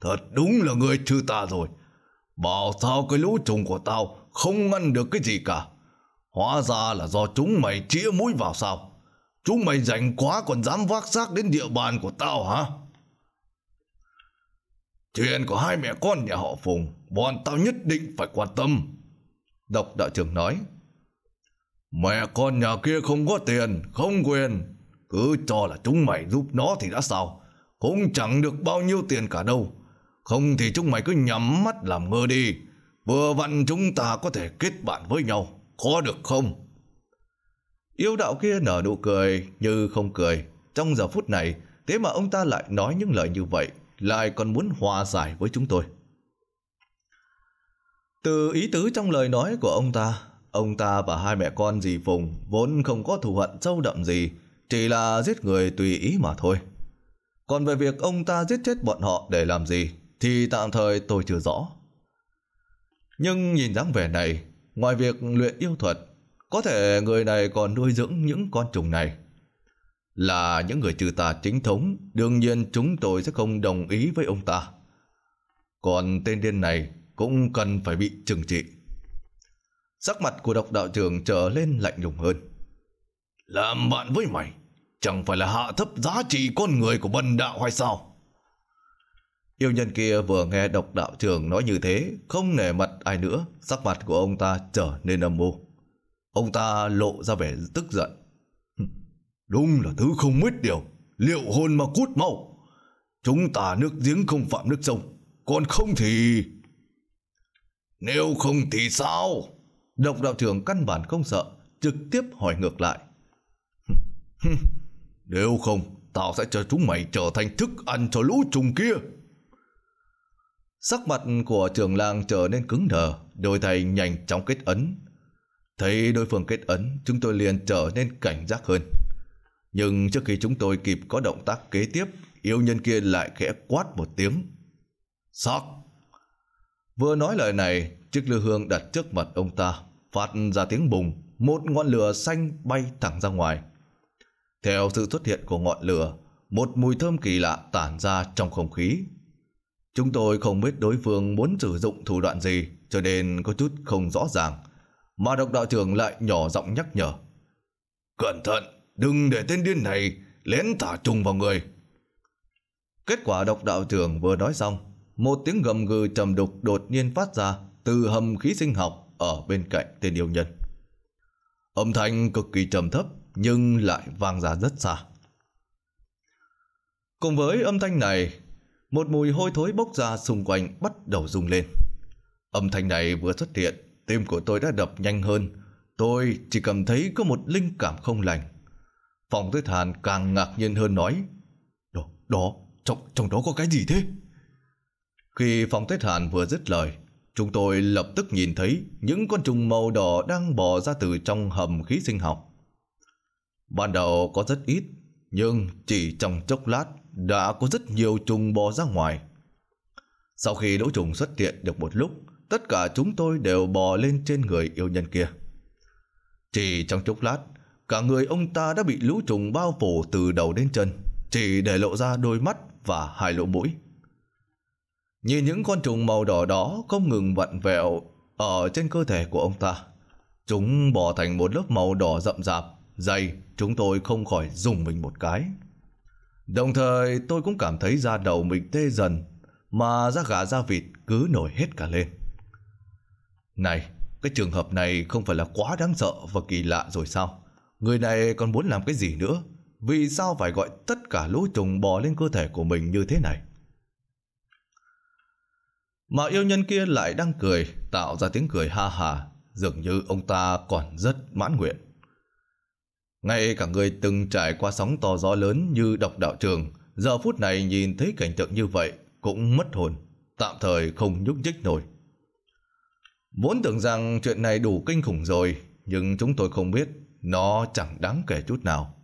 Thật đúng là người trừ tà rồi. Bảo sao cái lũ trùng của tao không ngăn được cái gì cả. Hóa ra là do chúng mày chĩa mũi vào sao? Chúng mày rảnh quá còn dám vác xác đến địa bàn của tao hả? Chuyện của hai mẹ con nhà họ Phùng Bọn tao nhất định phải quan tâm. Độc đạo trưởng nói. Mẹ con nhà kia không có tiền, không quyền. Cứ cho là chúng mày giúp nó thì đã sao. Cũng chẳng được bao nhiêu tiền cả đâu. Không thì chúng mày cứ nhắm mắt làm ngơ đi. Vừa vặn chúng ta có thể kết bạn với nhau. Có được không? Yêu đạo kia nở nụ cười như không cười. Trong giờ phút này, thế mà ông ta lại nói những lời như vậy. Lại còn muốn hòa giải với chúng tôi. Từ ý tứ trong lời nói của ông ta, ông ta và hai mẹ con dì Phùng vốn không có thù hận sâu đậm gì, chỉ là giết người tùy ý mà thôi. Còn về việc ông ta giết chết bọn họ để làm gì thì tạm thời tôi chưa rõ. Nhưng nhìn dáng vẻ này, ngoài việc luyện yêu thuật, có thể người này còn nuôi dưỡng những con trùng này. Là những người trừ tà chính thống, đương nhiên chúng tôi sẽ không đồng ý với ông ta. Còn tên điên này cũng cần phải bị trừng trị. Sắc mặt của độc đạo trưởng trở lên lạnh lùng hơn. Làm bạn với mày, chẳng phải là hạ thấp giá trị con người của bần đạo hay sao? Yêu nhân kia vừa nghe độc đạo trưởng nói như thế, không nể mặt ai nữa, sắc mặt của ông ta trở nên âm mưu. Ông ta lộ ra vẻ tức giận. Đúng là thứ không biết điều, liệu hồn mà cút mau. Chúng ta nước giếng không phạm nước sông, còn không thì... Nếu không thì sao? Độc đạo trưởng căn bản không sợ, trực tiếp hỏi ngược lại. Nếu không, tao sẽ cho chúng mày trở thành thức ăn cho lũ trùng kia. Sắc mặt của trưởng làng trở nên cứng đờ, đôi tay nhanh chóng kết ấn. Thấy đối phương kết ấn, chúng tôi liền trở nên cảnh giác hơn. Nhưng trước khi chúng tôi kịp có động tác kế tiếp, yêu nhân kia lại khẽ quát một tiếng. Sắc! Vừa nói lời này, chiếc lư hương đặt trước mặt ông ta, phát ra tiếng bùng, một ngọn lửa xanh bay thẳng ra ngoài. Theo sự xuất hiện của ngọn lửa, một mùi thơm kỳ lạ tản ra trong không khí. Chúng tôi không biết đối phương muốn sử dụng thủ đoạn gì, cho nên có chút không rõ ràng. Mà độc đạo trưởng lại nhỏ giọng nhắc nhở. Cẩn thận, đừng để tên điên này lén thả trùng vào người. Kết quả độc đạo trưởng vừa nói xong, một tiếng gầm gừ trầm đục đột nhiên phát ra từ hầm khí sinh học ở bên cạnh tên yêu nhân. Âm thanh cực kỳ trầm thấp nhưng lại vang ra rất xa. Cùng với âm thanh này, một mùi hôi thối bốc ra xung quanh bắt đầu rung lên. Âm thanh này vừa xuất hiện, tim của tôi đã đập nhanh hơn. Tôi chỉ cảm thấy có một linh cảm không lành. Phòng tới thàn càng ngạc nhiên hơn nói. Đó, đó, trong, trong đó có cái gì thế? Khi Phong Tuyết Hàn vừa dứt lời, chúng tôi lập tức nhìn thấy những con trùng màu đỏ đang bò ra từ trong hầm khí sinh học. Ban đầu có rất ít, nhưng chỉ trong chốc lát đã có rất nhiều trùng bò ra ngoài. Sau khi đỗ trùng xuất hiện được một lúc, tất cả chúng tôi đều bò lên trên người yêu nhân kia. Chỉ trong chốc lát, cả người ông ta đã bị lũ trùng bao phủ từ đầu đến chân, chỉ để lộ ra đôi mắt và hai lỗ mũi. Nhìn những con trùng màu đỏ đó không ngừng vặn vẹo ở trên cơ thể của ông ta. Chúng bỏ thành một lớp màu đỏ rậm rạp, dày, chúng tôi không khỏi dùng mình một cái. Đồng thời tôi cũng cảm thấy da đầu mình tê dần, mà da gà da vịt cứ nổi hết cả lên. Này, cái trường hợp này không phải là quá đáng sợ và kỳ lạ rồi sao? Người này còn muốn làm cái gì nữa? Vì sao phải gọi tất cả lũ trùng bò lên cơ thể của mình như thế này? Mà yêu nhân kia lại đang cười, tạo ra tiếng cười ha hà, dường như ông ta còn rất mãn nguyện. Ngay cả người từng trải qua sóng to gió lớn như độc đạo trường, giờ phút này nhìn thấy cảnh tượng như vậy cũng mất hồn, tạm thời không nhúc nhích nổi. Vốn tưởng rằng chuyện này đủ kinh khủng rồi, nhưng chúng tôi không biết nó chẳng đáng kể chút nào.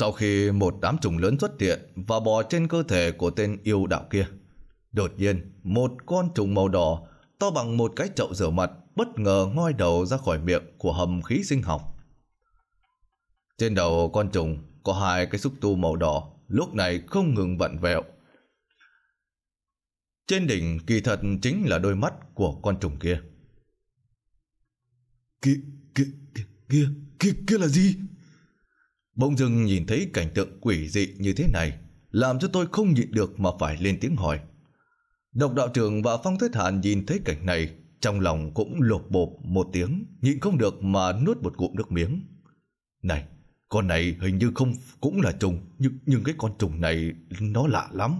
Sau khi một đám trùng lớn xuất hiện và bò trên cơ thể của tên yêu đạo kia, đột nhiên một con trùng màu đỏ to bằng một cái chậu rửa mặt bất ngờ ngoi đầu ra khỏi miệng của hầm khí sinh học. Trên đầu con trùng có hai cái xúc tu màu đỏ lúc này không ngừng vặn vẹo. Trên đỉnh kỳ thật chính là đôi mắt của con trùng kia. Kia, kia, kia, kia, kia là gì? Bỗng dưng nhìn thấy cảnh tượng quỷ dị như thế này, làm cho tôi không nhịn được mà phải lên tiếng hỏi. Độc đạo trưởng và Phong Tuyết Hàn nhìn thấy cảnh này, trong lòng cũng lột bột một tiếng, nhịn không được mà nuốt một cụm nước miếng. Này, con này hình như không cũng là trùng, nhưng, nhưng cái con trùng này nó lạ lắm.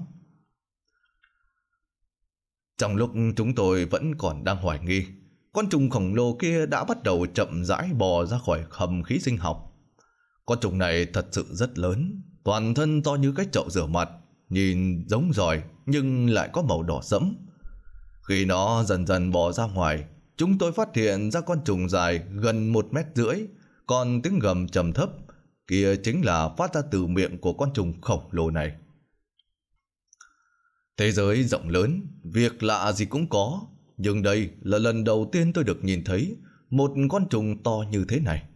Trong lúc chúng tôi vẫn còn đang hoài nghi, con trùng khổng lồ kia đã bắt đầu chậm rãi bò ra khỏi hầm khí sinh học. Con trùng này thật sự rất lớn, toàn thân to như cái chậu rửa mặt, nhìn giống giỏi nhưng lại có màu đỏ sẫm. Khi nó dần dần bò ra ngoài, chúng tôi phát hiện ra con trùng dài gần một mét rưỡi, còn tiếng gầm trầm thấp kia chính là phát ra từ miệng của con trùng khổng lồ này. Thế giới rộng lớn, việc lạ gì cũng có, nhưng đây là lần đầu tiên tôi được nhìn thấy một con trùng to như thế này.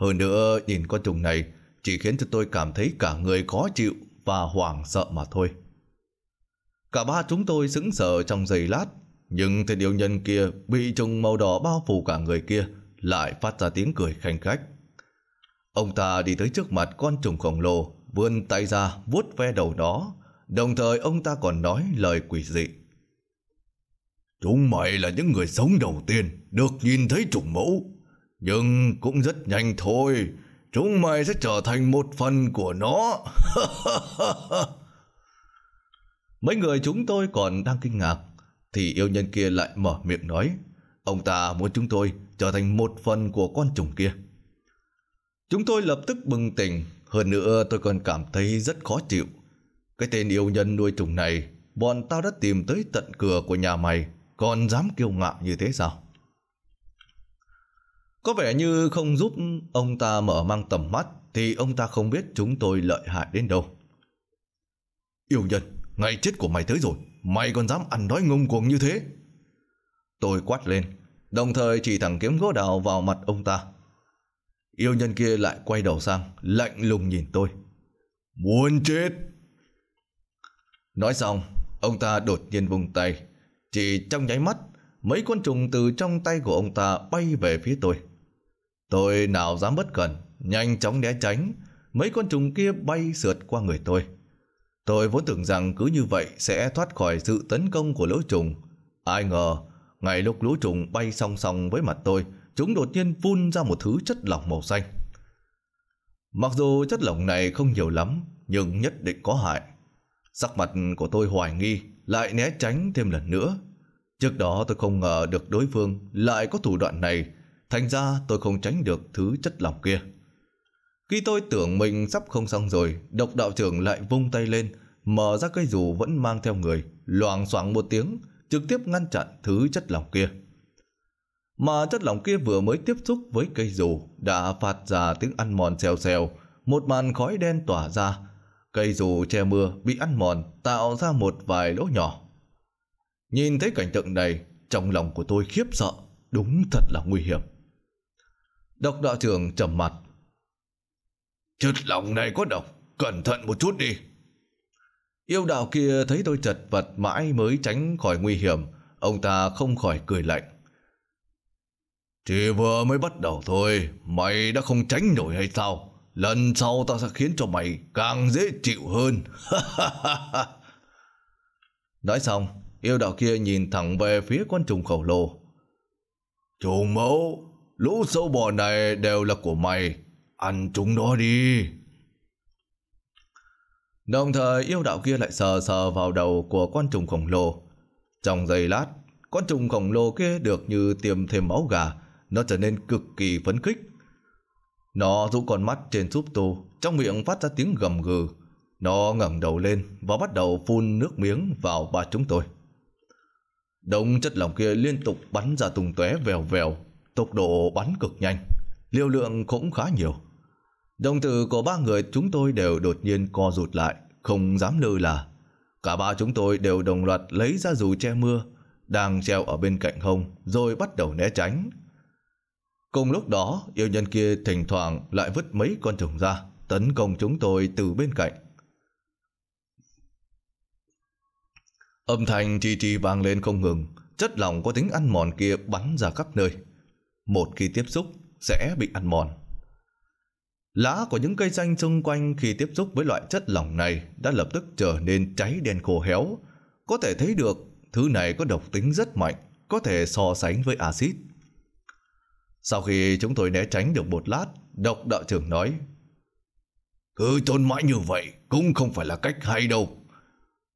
Hơn nữa nhìn con trùng này chỉ khiến cho tôi cảm thấy cả người khó chịu và hoảng sợ mà thôi. Cả ba chúng tôi sững sờ trong giây lát, nhưng tên điều nhân kia bị trùng màu đỏ bao phủ cả người kia lại phát ra tiếng cười khanh khách. Ông ta đi tới trước mặt con trùng khổng lồ, vươn tay ra vuốt ve đầu nó, đồng thời ông ta còn nói lời quỷ dị. Chúng mày là những người sống đầu tiên được nhìn thấy trùng mẫu nhưng cũng rất nhanh thôi, chúng mày sẽ trở thành một phần của nó. Mấy người chúng tôi còn đang kinh ngạc, thì yêu nhân kia lại mở miệng nói, ông ta muốn chúng tôi trở thành một phần của con trùng kia. Chúng tôi lập tức bừng tỉnh, hơn nữa tôi còn cảm thấy rất khó chịu. Cái tên yêu nhân nuôi trùng này, bọn tao đã tìm tới tận cửa của nhà mày, còn dám kiêu ngạo như thế sao? Có vẻ như không giúp ông ta mở mang tầm mắt thì ông ta không biết chúng tôi lợi hại đến đâu. Yêu nhân, ngày chết của mày tới rồi, mày còn dám ăn nói ngông cuồng như thế. Tôi quát lên, đồng thời chỉ thẳng kiếm gỗ đào vào mặt ông ta. Yêu nhân kia lại quay đầu sang, lạnh lùng nhìn tôi. Muốn chết! Nói xong, ông ta đột nhiên vung tay. Chỉ trong nháy mắt, mấy con trùng từ trong tay của ông ta bay về phía tôi. Tôi nào dám bất cẩn, nhanh chóng né tránh, mấy con trùng kia bay sượt qua người tôi. Tôi vốn tưởng rằng cứ như vậy sẽ thoát khỏi sự tấn công của lũ trùng. Ai ngờ, ngay lúc lũ trùng bay song song với mặt tôi, chúng đột nhiên phun ra một thứ chất lỏng màu xanh. Mặc dù chất lỏng này không nhiều lắm, nhưng nhất định có hại. Sắc mặt của tôi hoài nghi, lại né tránh thêm lần nữa. Trước đó tôi không ngờ được đối phương lại có thủ đoạn này Thành ra tôi không tránh được thứ chất lỏng kia. Khi tôi tưởng mình sắp không xong rồi, độc đạo trưởng lại vung tay lên, mở ra cây dù vẫn mang theo người, loảng xoảng một tiếng, trực tiếp ngăn chặn thứ chất lỏng kia. Mà chất lỏng kia vừa mới tiếp xúc với cây dù đã phát ra tiếng ăn mòn xèo xèo, một màn khói đen tỏa ra. Cây dù che mưa bị ăn mòn tạo ra một vài lỗ nhỏ. Nhìn thấy cảnh tượng này, trong lòng của tôi khiếp sợ, đúng thật là nguy hiểm. Độc đạo trưởng trầm mặt. Chất lỏng này có độc, cẩn thận một chút đi. Yêu đạo kia thấy tôi chật vật mãi mới tránh khỏi nguy hiểm, ông ta không khỏi cười lạnh. Chỉ vừa mới bắt đầu thôi, mày đã không tránh nổi hay sao? Lần sau ta sẽ khiến cho mày càng dễ chịu hơn. Nói xong, yêu đạo kia nhìn thẳng về phía con trùng khổng lồ. Trùng mẫu, Lũ sâu bò này đều là của mày, ăn chúng nó đi. Đồng thời yêu đạo kia lại sờ sờ vào đầu của con trùng khổng lồ. Trong giây lát, con trùng khổng lồ kia được như tiêm thêm máu gà, nó trở nên cực kỳ phấn khích. Nó rũ con mắt trên súp tô trong miệng phát ra tiếng gầm gừ. Nó ngẩng đầu lên và bắt đầu phun nước miếng vào ba chúng tôi. Đống chất lỏng kia liên tục bắn ra tung tóe vèo vèo Tốc độ bắn cực nhanh, liều lượng cũng khá nhiều. Đồng tử của ba người chúng tôi đều đột nhiên co rụt lại, không dám lơ là. Cả ba chúng tôi đều đồng loạt lấy ra dù che mưa, đang treo ở bên cạnh hông, rồi bắt đầu né tránh. Cùng lúc đó, yêu nhân kia thỉnh thoảng lại vứt mấy con trùng ra, tấn công chúng tôi từ bên cạnh. Âm thanh chi chi vang lên không ngừng, chất lỏng có tính ăn mòn kia bắn ra khắp nơi một khi tiếp xúc sẽ bị ăn mòn. Lá của những cây xanh xung quanh khi tiếp xúc với loại chất lỏng này đã lập tức trở nên cháy đen khô héo. Có thể thấy được thứ này có độc tính rất mạnh, có thể so sánh với axit. Sau khi chúng tôi né tránh được một lát, độc đạo trưởng nói Cứ trốn mãi như vậy cũng không phải là cách hay đâu.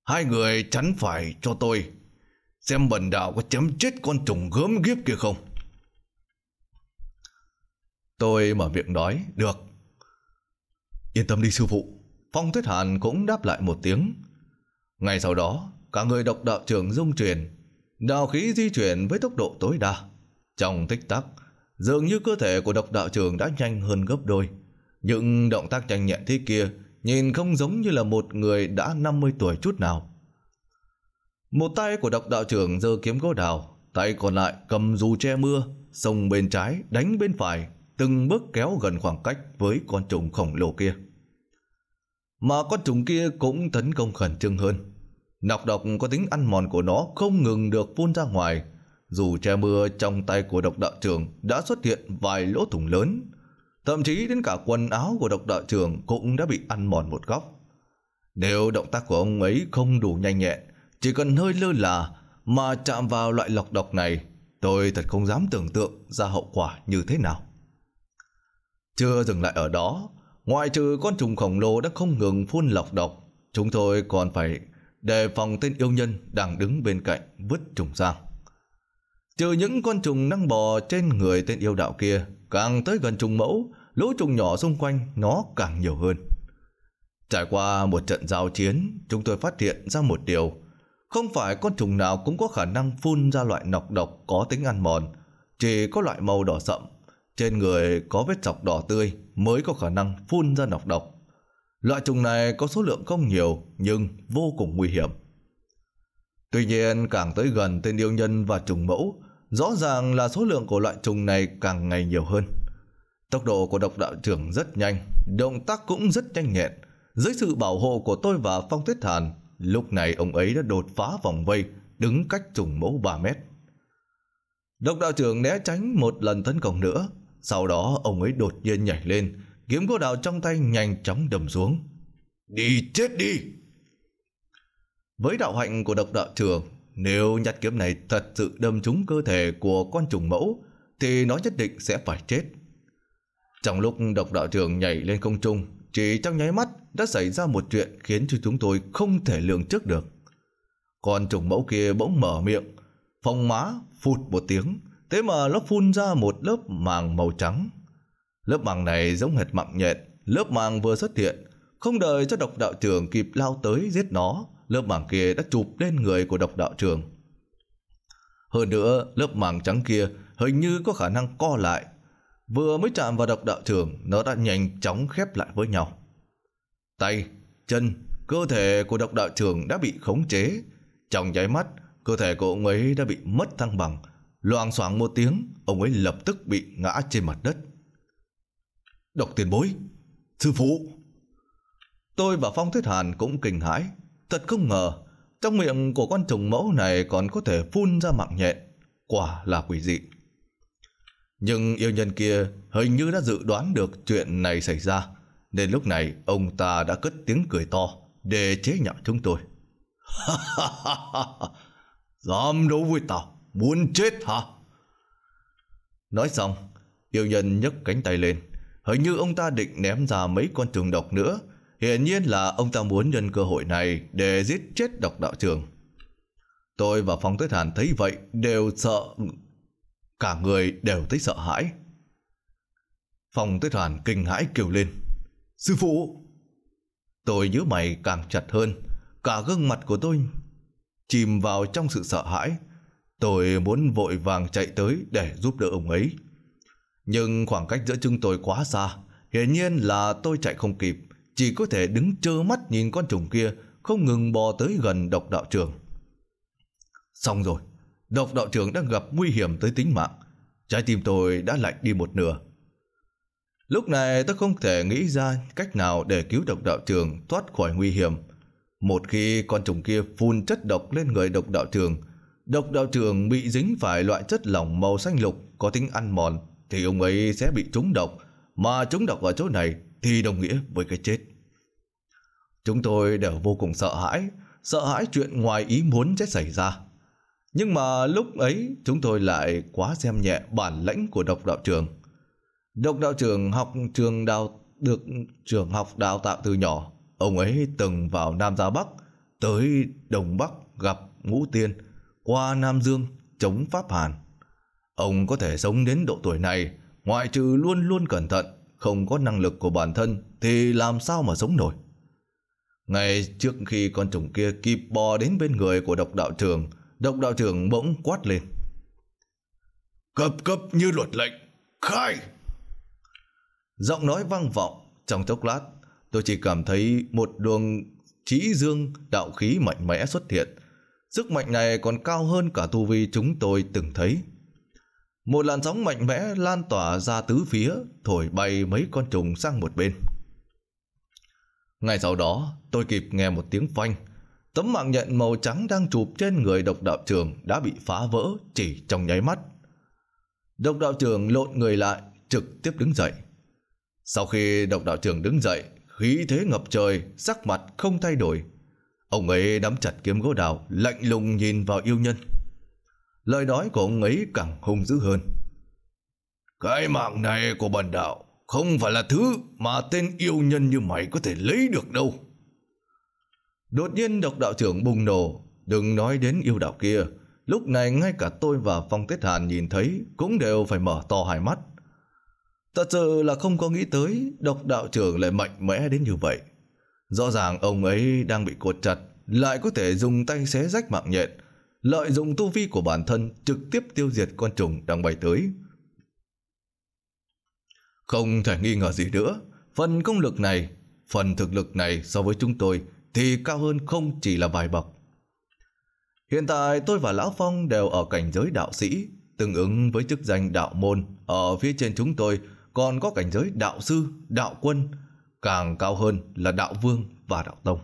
Hai người chắn phải cho tôi xem bần đạo có chấm chết con trùng gớm ghiếp kia không. Tôi mở miệng nói, được. Yên tâm đi sư phụ. Phong Tuyết Hàn cũng đáp lại một tiếng. Ngay sau đó, cả người độc đạo trưởng dung truyền. Đạo khí di chuyển với tốc độ tối đa. Trong tích tắc, dường như cơ thể của độc đạo trưởng đã nhanh hơn gấp đôi. Những động tác nhanh nhẹn thế kia nhìn không giống như là một người đã 50 tuổi chút nào. Một tay của độc đạo trưởng giơ kiếm gỗ đào, tay còn lại cầm dù che mưa, sông bên trái đánh bên phải từng bước kéo gần khoảng cách với con trùng khổng lồ kia. Mà con trùng kia cũng tấn công khẩn trương hơn. Nọc độc có tính ăn mòn của nó không ngừng được phun ra ngoài. Dù che mưa trong tay của độc đạo trưởng đã xuất hiện vài lỗ thủng lớn. Thậm chí đến cả quần áo của độc đạo trưởng cũng đã bị ăn mòn một góc. Nếu động tác của ông ấy không đủ nhanh nhẹn, chỉ cần hơi lơ là mà chạm vào loại lọc độc này, tôi thật không dám tưởng tượng ra hậu quả như thế nào. Chưa dừng lại ở đó, ngoại trừ con trùng khổng lồ đã không ngừng phun lọc độc, chúng tôi còn phải đề phòng tên yêu nhân đang đứng bên cạnh vứt trùng ra. Trừ những con trùng đang bò trên người tên yêu đạo kia, càng tới gần trùng mẫu, lũ trùng nhỏ xung quanh nó càng nhiều hơn. Trải qua một trận giao chiến, chúng tôi phát hiện ra một điều. Không phải con trùng nào cũng có khả năng phun ra loại nọc độc có tính ăn mòn, chỉ có loại màu đỏ sậm trên người có vết chọc đỏ tươi mới có khả năng phun ra nọc độc. Loại trùng này có số lượng không nhiều nhưng vô cùng nguy hiểm. Tuy nhiên càng tới gần tên yêu nhân và trùng mẫu, rõ ràng là số lượng của loại trùng này càng ngày nhiều hơn. Tốc độ của độc đạo trưởng rất nhanh, động tác cũng rất nhanh nhẹn. Dưới sự bảo hộ của tôi và Phong Tuyết Hàn, lúc này ông ấy đã đột phá vòng vây, đứng cách trùng mẫu 3 mét. Độc đạo trưởng né tránh một lần tấn công nữa, sau đó ông ấy đột nhiên nhảy lên, kiếm cô đạo trong tay nhanh chóng đâm xuống. Đi chết đi! Với đạo hạnh của độc đạo trưởng, nếu nhát kiếm này thật sự đâm trúng cơ thể của con trùng mẫu, thì nó nhất định sẽ phải chết. Trong lúc độc đạo trưởng nhảy lên không trung, chỉ trong nháy mắt đã xảy ra một chuyện khiến cho chúng tôi không thể lường trước được. Con trùng mẫu kia bỗng mở miệng, phồng má phụt một tiếng, Thế mà nó phun ra một lớp màng màu trắng. Lớp màng này giống hệt mạng nhện, lớp màng vừa xuất hiện. Không đợi cho độc đạo trưởng kịp lao tới giết nó, lớp màng kia đã chụp lên người của độc đạo trưởng. Hơn nữa, lớp màng trắng kia hình như có khả năng co lại. Vừa mới chạm vào độc đạo trưởng, nó đã nhanh chóng khép lại với nhau. Tay, chân, cơ thể của độc đạo trưởng đã bị khống chế. Trong nháy mắt, cơ thể của ông ấy đã bị mất thăng bằng, loang xoảng một tiếng, ông ấy lập tức bị ngã trên mặt đất. Độc tiền bối, sư phụ. Tôi và Phong thuyết Hàn cũng kinh hãi. Thật không ngờ, trong miệng của con trùng mẫu này còn có thể phun ra mạng nhện. Quả là quỷ dị. Nhưng yêu nhân kia hình như đã dự đoán được chuyện này xảy ra. Nên lúc này ông ta đã cất tiếng cười to để chế nhạo chúng tôi. Dám đấu với tao Muốn chết hả? Nói xong, yêu nhân nhấc cánh tay lên. Hình như ông ta định ném ra mấy con trùng độc nữa. Hiển nhiên là ông ta muốn nhân cơ hội này để giết chết độc đạo trường. Tôi và Phong Tuyết Hàn thấy vậy đều sợ... Cả người đều thấy sợ hãi. Phong Tuyết Hàn kinh hãi kêu lên. Sư phụ! Tôi nhớ mày càng chặt hơn. Cả gương mặt của tôi chìm vào trong sự sợ hãi. Tôi muốn vội vàng chạy tới để giúp đỡ ông ấy. Nhưng khoảng cách giữa chúng tôi quá xa. Hiển nhiên là tôi chạy không kịp. Chỉ có thể đứng trơ mắt nhìn con trùng kia không ngừng bò tới gần độc đạo trưởng. Xong rồi. Độc đạo trưởng đang gặp nguy hiểm tới tính mạng. Trái tim tôi đã lạnh đi một nửa. Lúc này tôi không thể nghĩ ra cách nào để cứu độc đạo trường thoát khỏi nguy hiểm. Một khi con trùng kia phun chất độc lên người độc đạo trường. Độc đạo trưởng bị dính phải loại chất lỏng màu xanh lục có tính ăn mòn thì ông ấy sẽ bị trúng độc, mà trúng độc ở chỗ này thì đồng nghĩa với cái chết. Chúng tôi đều vô cùng sợ hãi, sợ hãi chuyện ngoài ý muốn sẽ xảy ra. Nhưng mà lúc ấy chúng tôi lại quá xem nhẹ bản lãnh của độc đạo trường Độc đạo trường học trường đào được trường học đào tạo từ nhỏ, ông ấy từng vào Nam ra Bắc, tới Đồng Bắc gặp Ngũ Tiên – qua Nam Dương chống Pháp Hàn. Ông có thể sống đến độ tuổi này, ngoại trừ luôn luôn cẩn thận, không có năng lực của bản thân thì làm sao mà sống nổi. Ngay trước khi con trùng kia kịp bò đến bên người của độc đạo trưởng, độc đạo trưởng bỗng quát lên. Cấp cấp như luật lệnh, khai! Giọng nói vang vọng, trong chốc lát, tôi chỉ cảm thấy một luồng trí dương đạo khí mạnh mẽ xuất hiện, Sức mạnh này còn cao hơn cả tu vi chúng tôi từng thấy. Một làn sóng mạnh mẽ lan tỏa ra tứ phía, thổi bay mấy con trùng sang một bên. Ngay sau đó, tôi kịp nghe một tiếng phanh. Tấm mạng nhận màu trắng đang chụp trên người độc đạo trường đã bị phá vỡ chỉ trong nháy mắt. Độc đạo trường lộn người lại, trực tiếp đứng dậy. Sau khi độc đạo trường đứng dậy, khí thế ngập trời, sắc mặt không thay đổi, Ông ấy nắm chặt kiếm gỗ đào, lạnh lùng nhìn vào yêu nhân. Lời nói của ông ấy càng hung dữ hơn. Cái mạng này của bần đạo không phải là thứ mà tên yêu nhân như mày có thể lấy được đâu. Đột nhiên độc đạo trưởng bùng nổ, đừng nói đến yêu đạo kia. Lúc này ngay cả tôi và Phong tết Hàn nhìn thấy cũng đều phải mở to hai mắt. Thật sự là không có nghĩ tới độc đạo trưởng lại mạnh mẽ đến như vậy. Rõ ràng ông ấy đang bị cột chặt, lại có thể dùng tay xé rách mạng nhện, lợi dụng tu vi của bản thân trực tiếp tiêu diệt con trùng đang bay tới. Không thể nghi ngờ gì nữa, phần công lực này, phần thực lực này so với chúng tôi thì cao hơn không chỉ là vài bậc. Hiện tại tôi và Lão Phong đều ở cảnh giới đạo sĩ, tương ứng với chức danh đạo môn. Ở phía trên chúng tôi còn có cảnh giới đạo sư, đạo quân, càng cao hơn là đạo vương và đạo tông.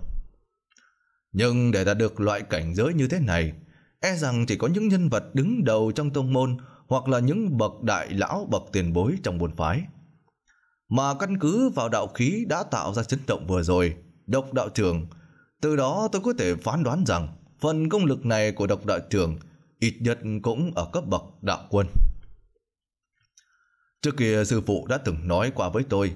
Nhưng để đạt được loại cảnh giới như thế này, e rằng chỉ có những nhân vật đứng đầu trong tông môn hoặc là những bậc đại lão bậc tiền bối trong môn phái. Mà căn cứ vào đạo khí đã tạo ra chấn động vừa rồi, độc đạo trưởng, từ đó tôi có thể phán đoán rằng phần công lực này của độc đạo trưởng ít nhất cũng ở cấp bậc đạo quân. Trước kia sư phụ đã từng nói qua với tôi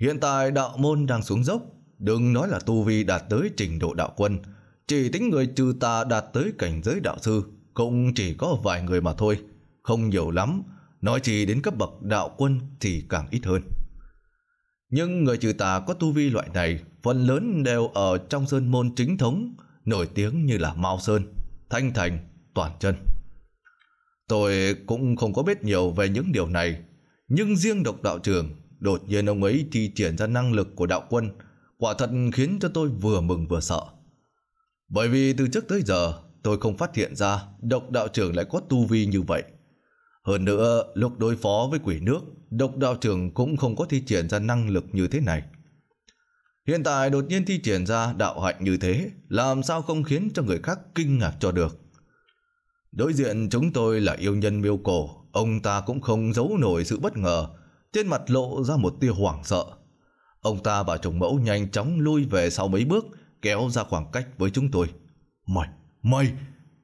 Hiện tại đạo môn đang xuống dốc, đừng nói là tu vi đạt tới trình độ đạo quân, chỉ tính người trừ tà đạt tới cảnh giới đạo sư cũng chỉ có vài người mà thôi, không nhiều lắm, nói chỉ đến cấp bậc đạo quân thì càng ít hơn. Nhưng người trừ tà có tu vi loại này phần lớn đều ở trong sơn môn chính thống, nổi tiếng như là Mao Sơn, Thanh Thành, Toàn Chân. Tôi cũng không có biết nhiều về những điều này, nhưng riêng độc đạo trường Đột nhiên ông ấy thi triển ra năng lực của đạo quân, quả thật khiến cho tôi vừa mừng vừa sợ. Bởi vì từ trước tới giờ, tôi không phát hiện ra độc đạo trưởng lại có tu vi như vậy. Hơn nữa, lúc đối phó với quỷ nước, độc đạo trưởng cũng không có thi triển ra năng lực như thế này. Hiện tại đột nhiên thi triển ra đạo hạnh như thế, làm sao không khiến cho người khác kinh ngạc cho được. Đối diện chúng tôi là yêu nhân miêu cổ, ông ta cũng không giấu nổi sự bất ngờ trên mặt lộ ra một tia hoảng sợ. Ông ta và chồng mẫu nhanh chóng lui về sau mấy bước, kéo ra khoảng cách với chúng tôi. Mày, mày,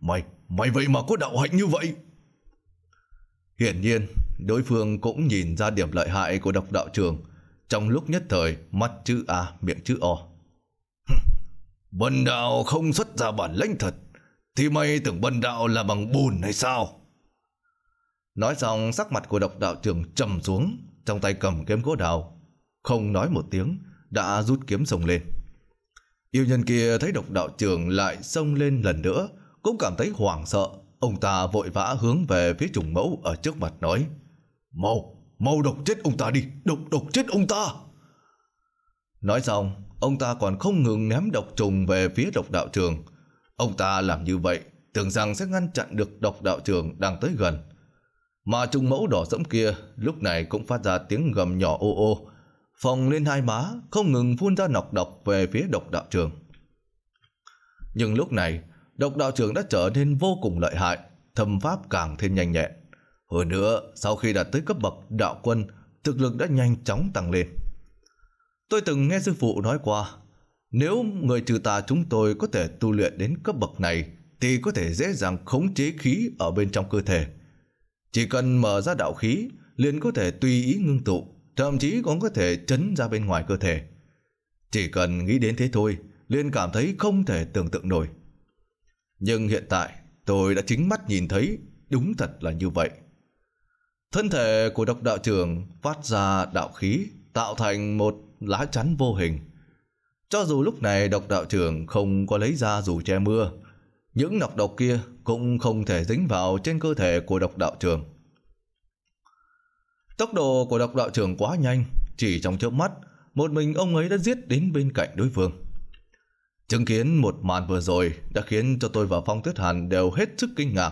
mày, mày vậy mà có đạo hạnh như vậy. Hiển nhiên, đối phương cũng nhìn ra điểm lợi hại của độc đạo trường. Trong lúc nhất thời, mắt chữ A, miệng chữ O. bần đạo không xuất ra bản lãnh thật, thì mày tưởng bần đạo là bằng bùn hay sao? Nói xong, sắc mặt của độc đạo trường trầm xuống, trong tay cầm kiếm gỗ đào, không nói một tiếng, đã rút kiếm sông lên. Yêu nhân kia thấy độc đạo trưởng lại xông lên lần nữa, cũng cảm thấy hoảng sợ. Ông ta vội vã hướng về phía trùng mẫu ở trước mặt nói, Mau, mau độc chết ông ta đi, độc độc chết ông ta. Nói xong, ông ta còn không ngừng ném độc trùng về phía độc đạo trường. Ông ta làm như vậy, tưởng rằng sẽ ngăn chặn được độc đạo trường đang tới gần. Mà trùng mẫu đỏ sẫm kia lúc này cũng phát ra tiếng gầm nhỏ ô ô, phòng lên hai má, không ngừng phun ra nọc độc về phía độc đạo trường. Nhưng lúc này, độc đạo trường đã trở nên vô cùng lợi hại, thâm pháp càng thêm nhanh nhẹn. Hơn nữa, sau khi đạt tới cấp bậc đạo quân, thực lực đã nhanh chóng tăng lên. Tôi từng nghe sư phụ nói qua, nếu người trừ tà chúng tôi có thể tu luyện đến cấp bậc này, thì có thể dễ dàng khống chế khí ở bên trong cơ thể, chỉ cần mở ra đạo khí, liền có thể tùy ý ngưng tụ, thậm chí còn có thể chấn ra bên ngoài cơ thể. Chỉ cần nghĩ đến thế thôi, liền cảm thấy không thể tưởng tượng nổi. Nhưng hiện tại, tôi đã chính mắt nhìn thấy, đúng thật là như vậy. Thân thể của độc đạo trưởng phát ra đạo khí, tạo thành một lá chắn vô hình. Cho dù lúc này độc đạo trưởng không có lấy ra dù che mưa, những nọc độc kia cũng không thể dính vào trên cơ thể của độc đạo trường. Tốc độ của độc đạo trường quá nhanh, chỉ trong chớp mắt, một mình ông ấy đã giết đến bên cạnh đối phương. Chứng kiến một màn vừa rồi đã khiến cho tôi và Phong Tuyết Hàn đều hết sức kinh ngạc.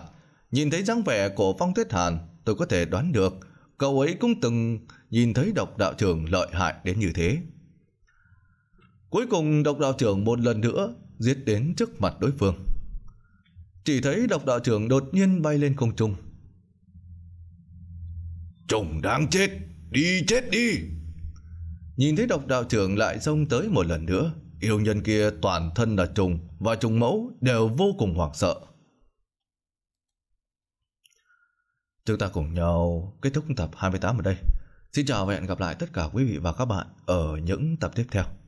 Nhìn thấy dáng vẻ của Phong Tuyết Hàn, tôi có thể đoán được cậu ấy cũng từng nhìn thấy độc đạo trưởng lợi hại đến như thế. Cuối cùng độc đạo trưởng một lần nữa giết đến trước mặt đối phương. Chỉ thấy độc đạo trưởng đột nhiên bay lên không trung. Trùng đáng chết, đi chết đi! Nhìn thấy độc đạo trưởng lại xông tới một lần nữa, yêu nhân kia toàn thân là trùng và trùng mẫu đều vô cùng hoảng sợ. Chúng ta cùng nhau kết thúc tập 28 ở đây. Xin chào và hẹn gặp lại tất cả quý vị và các bạn ở những tập tiếp theo.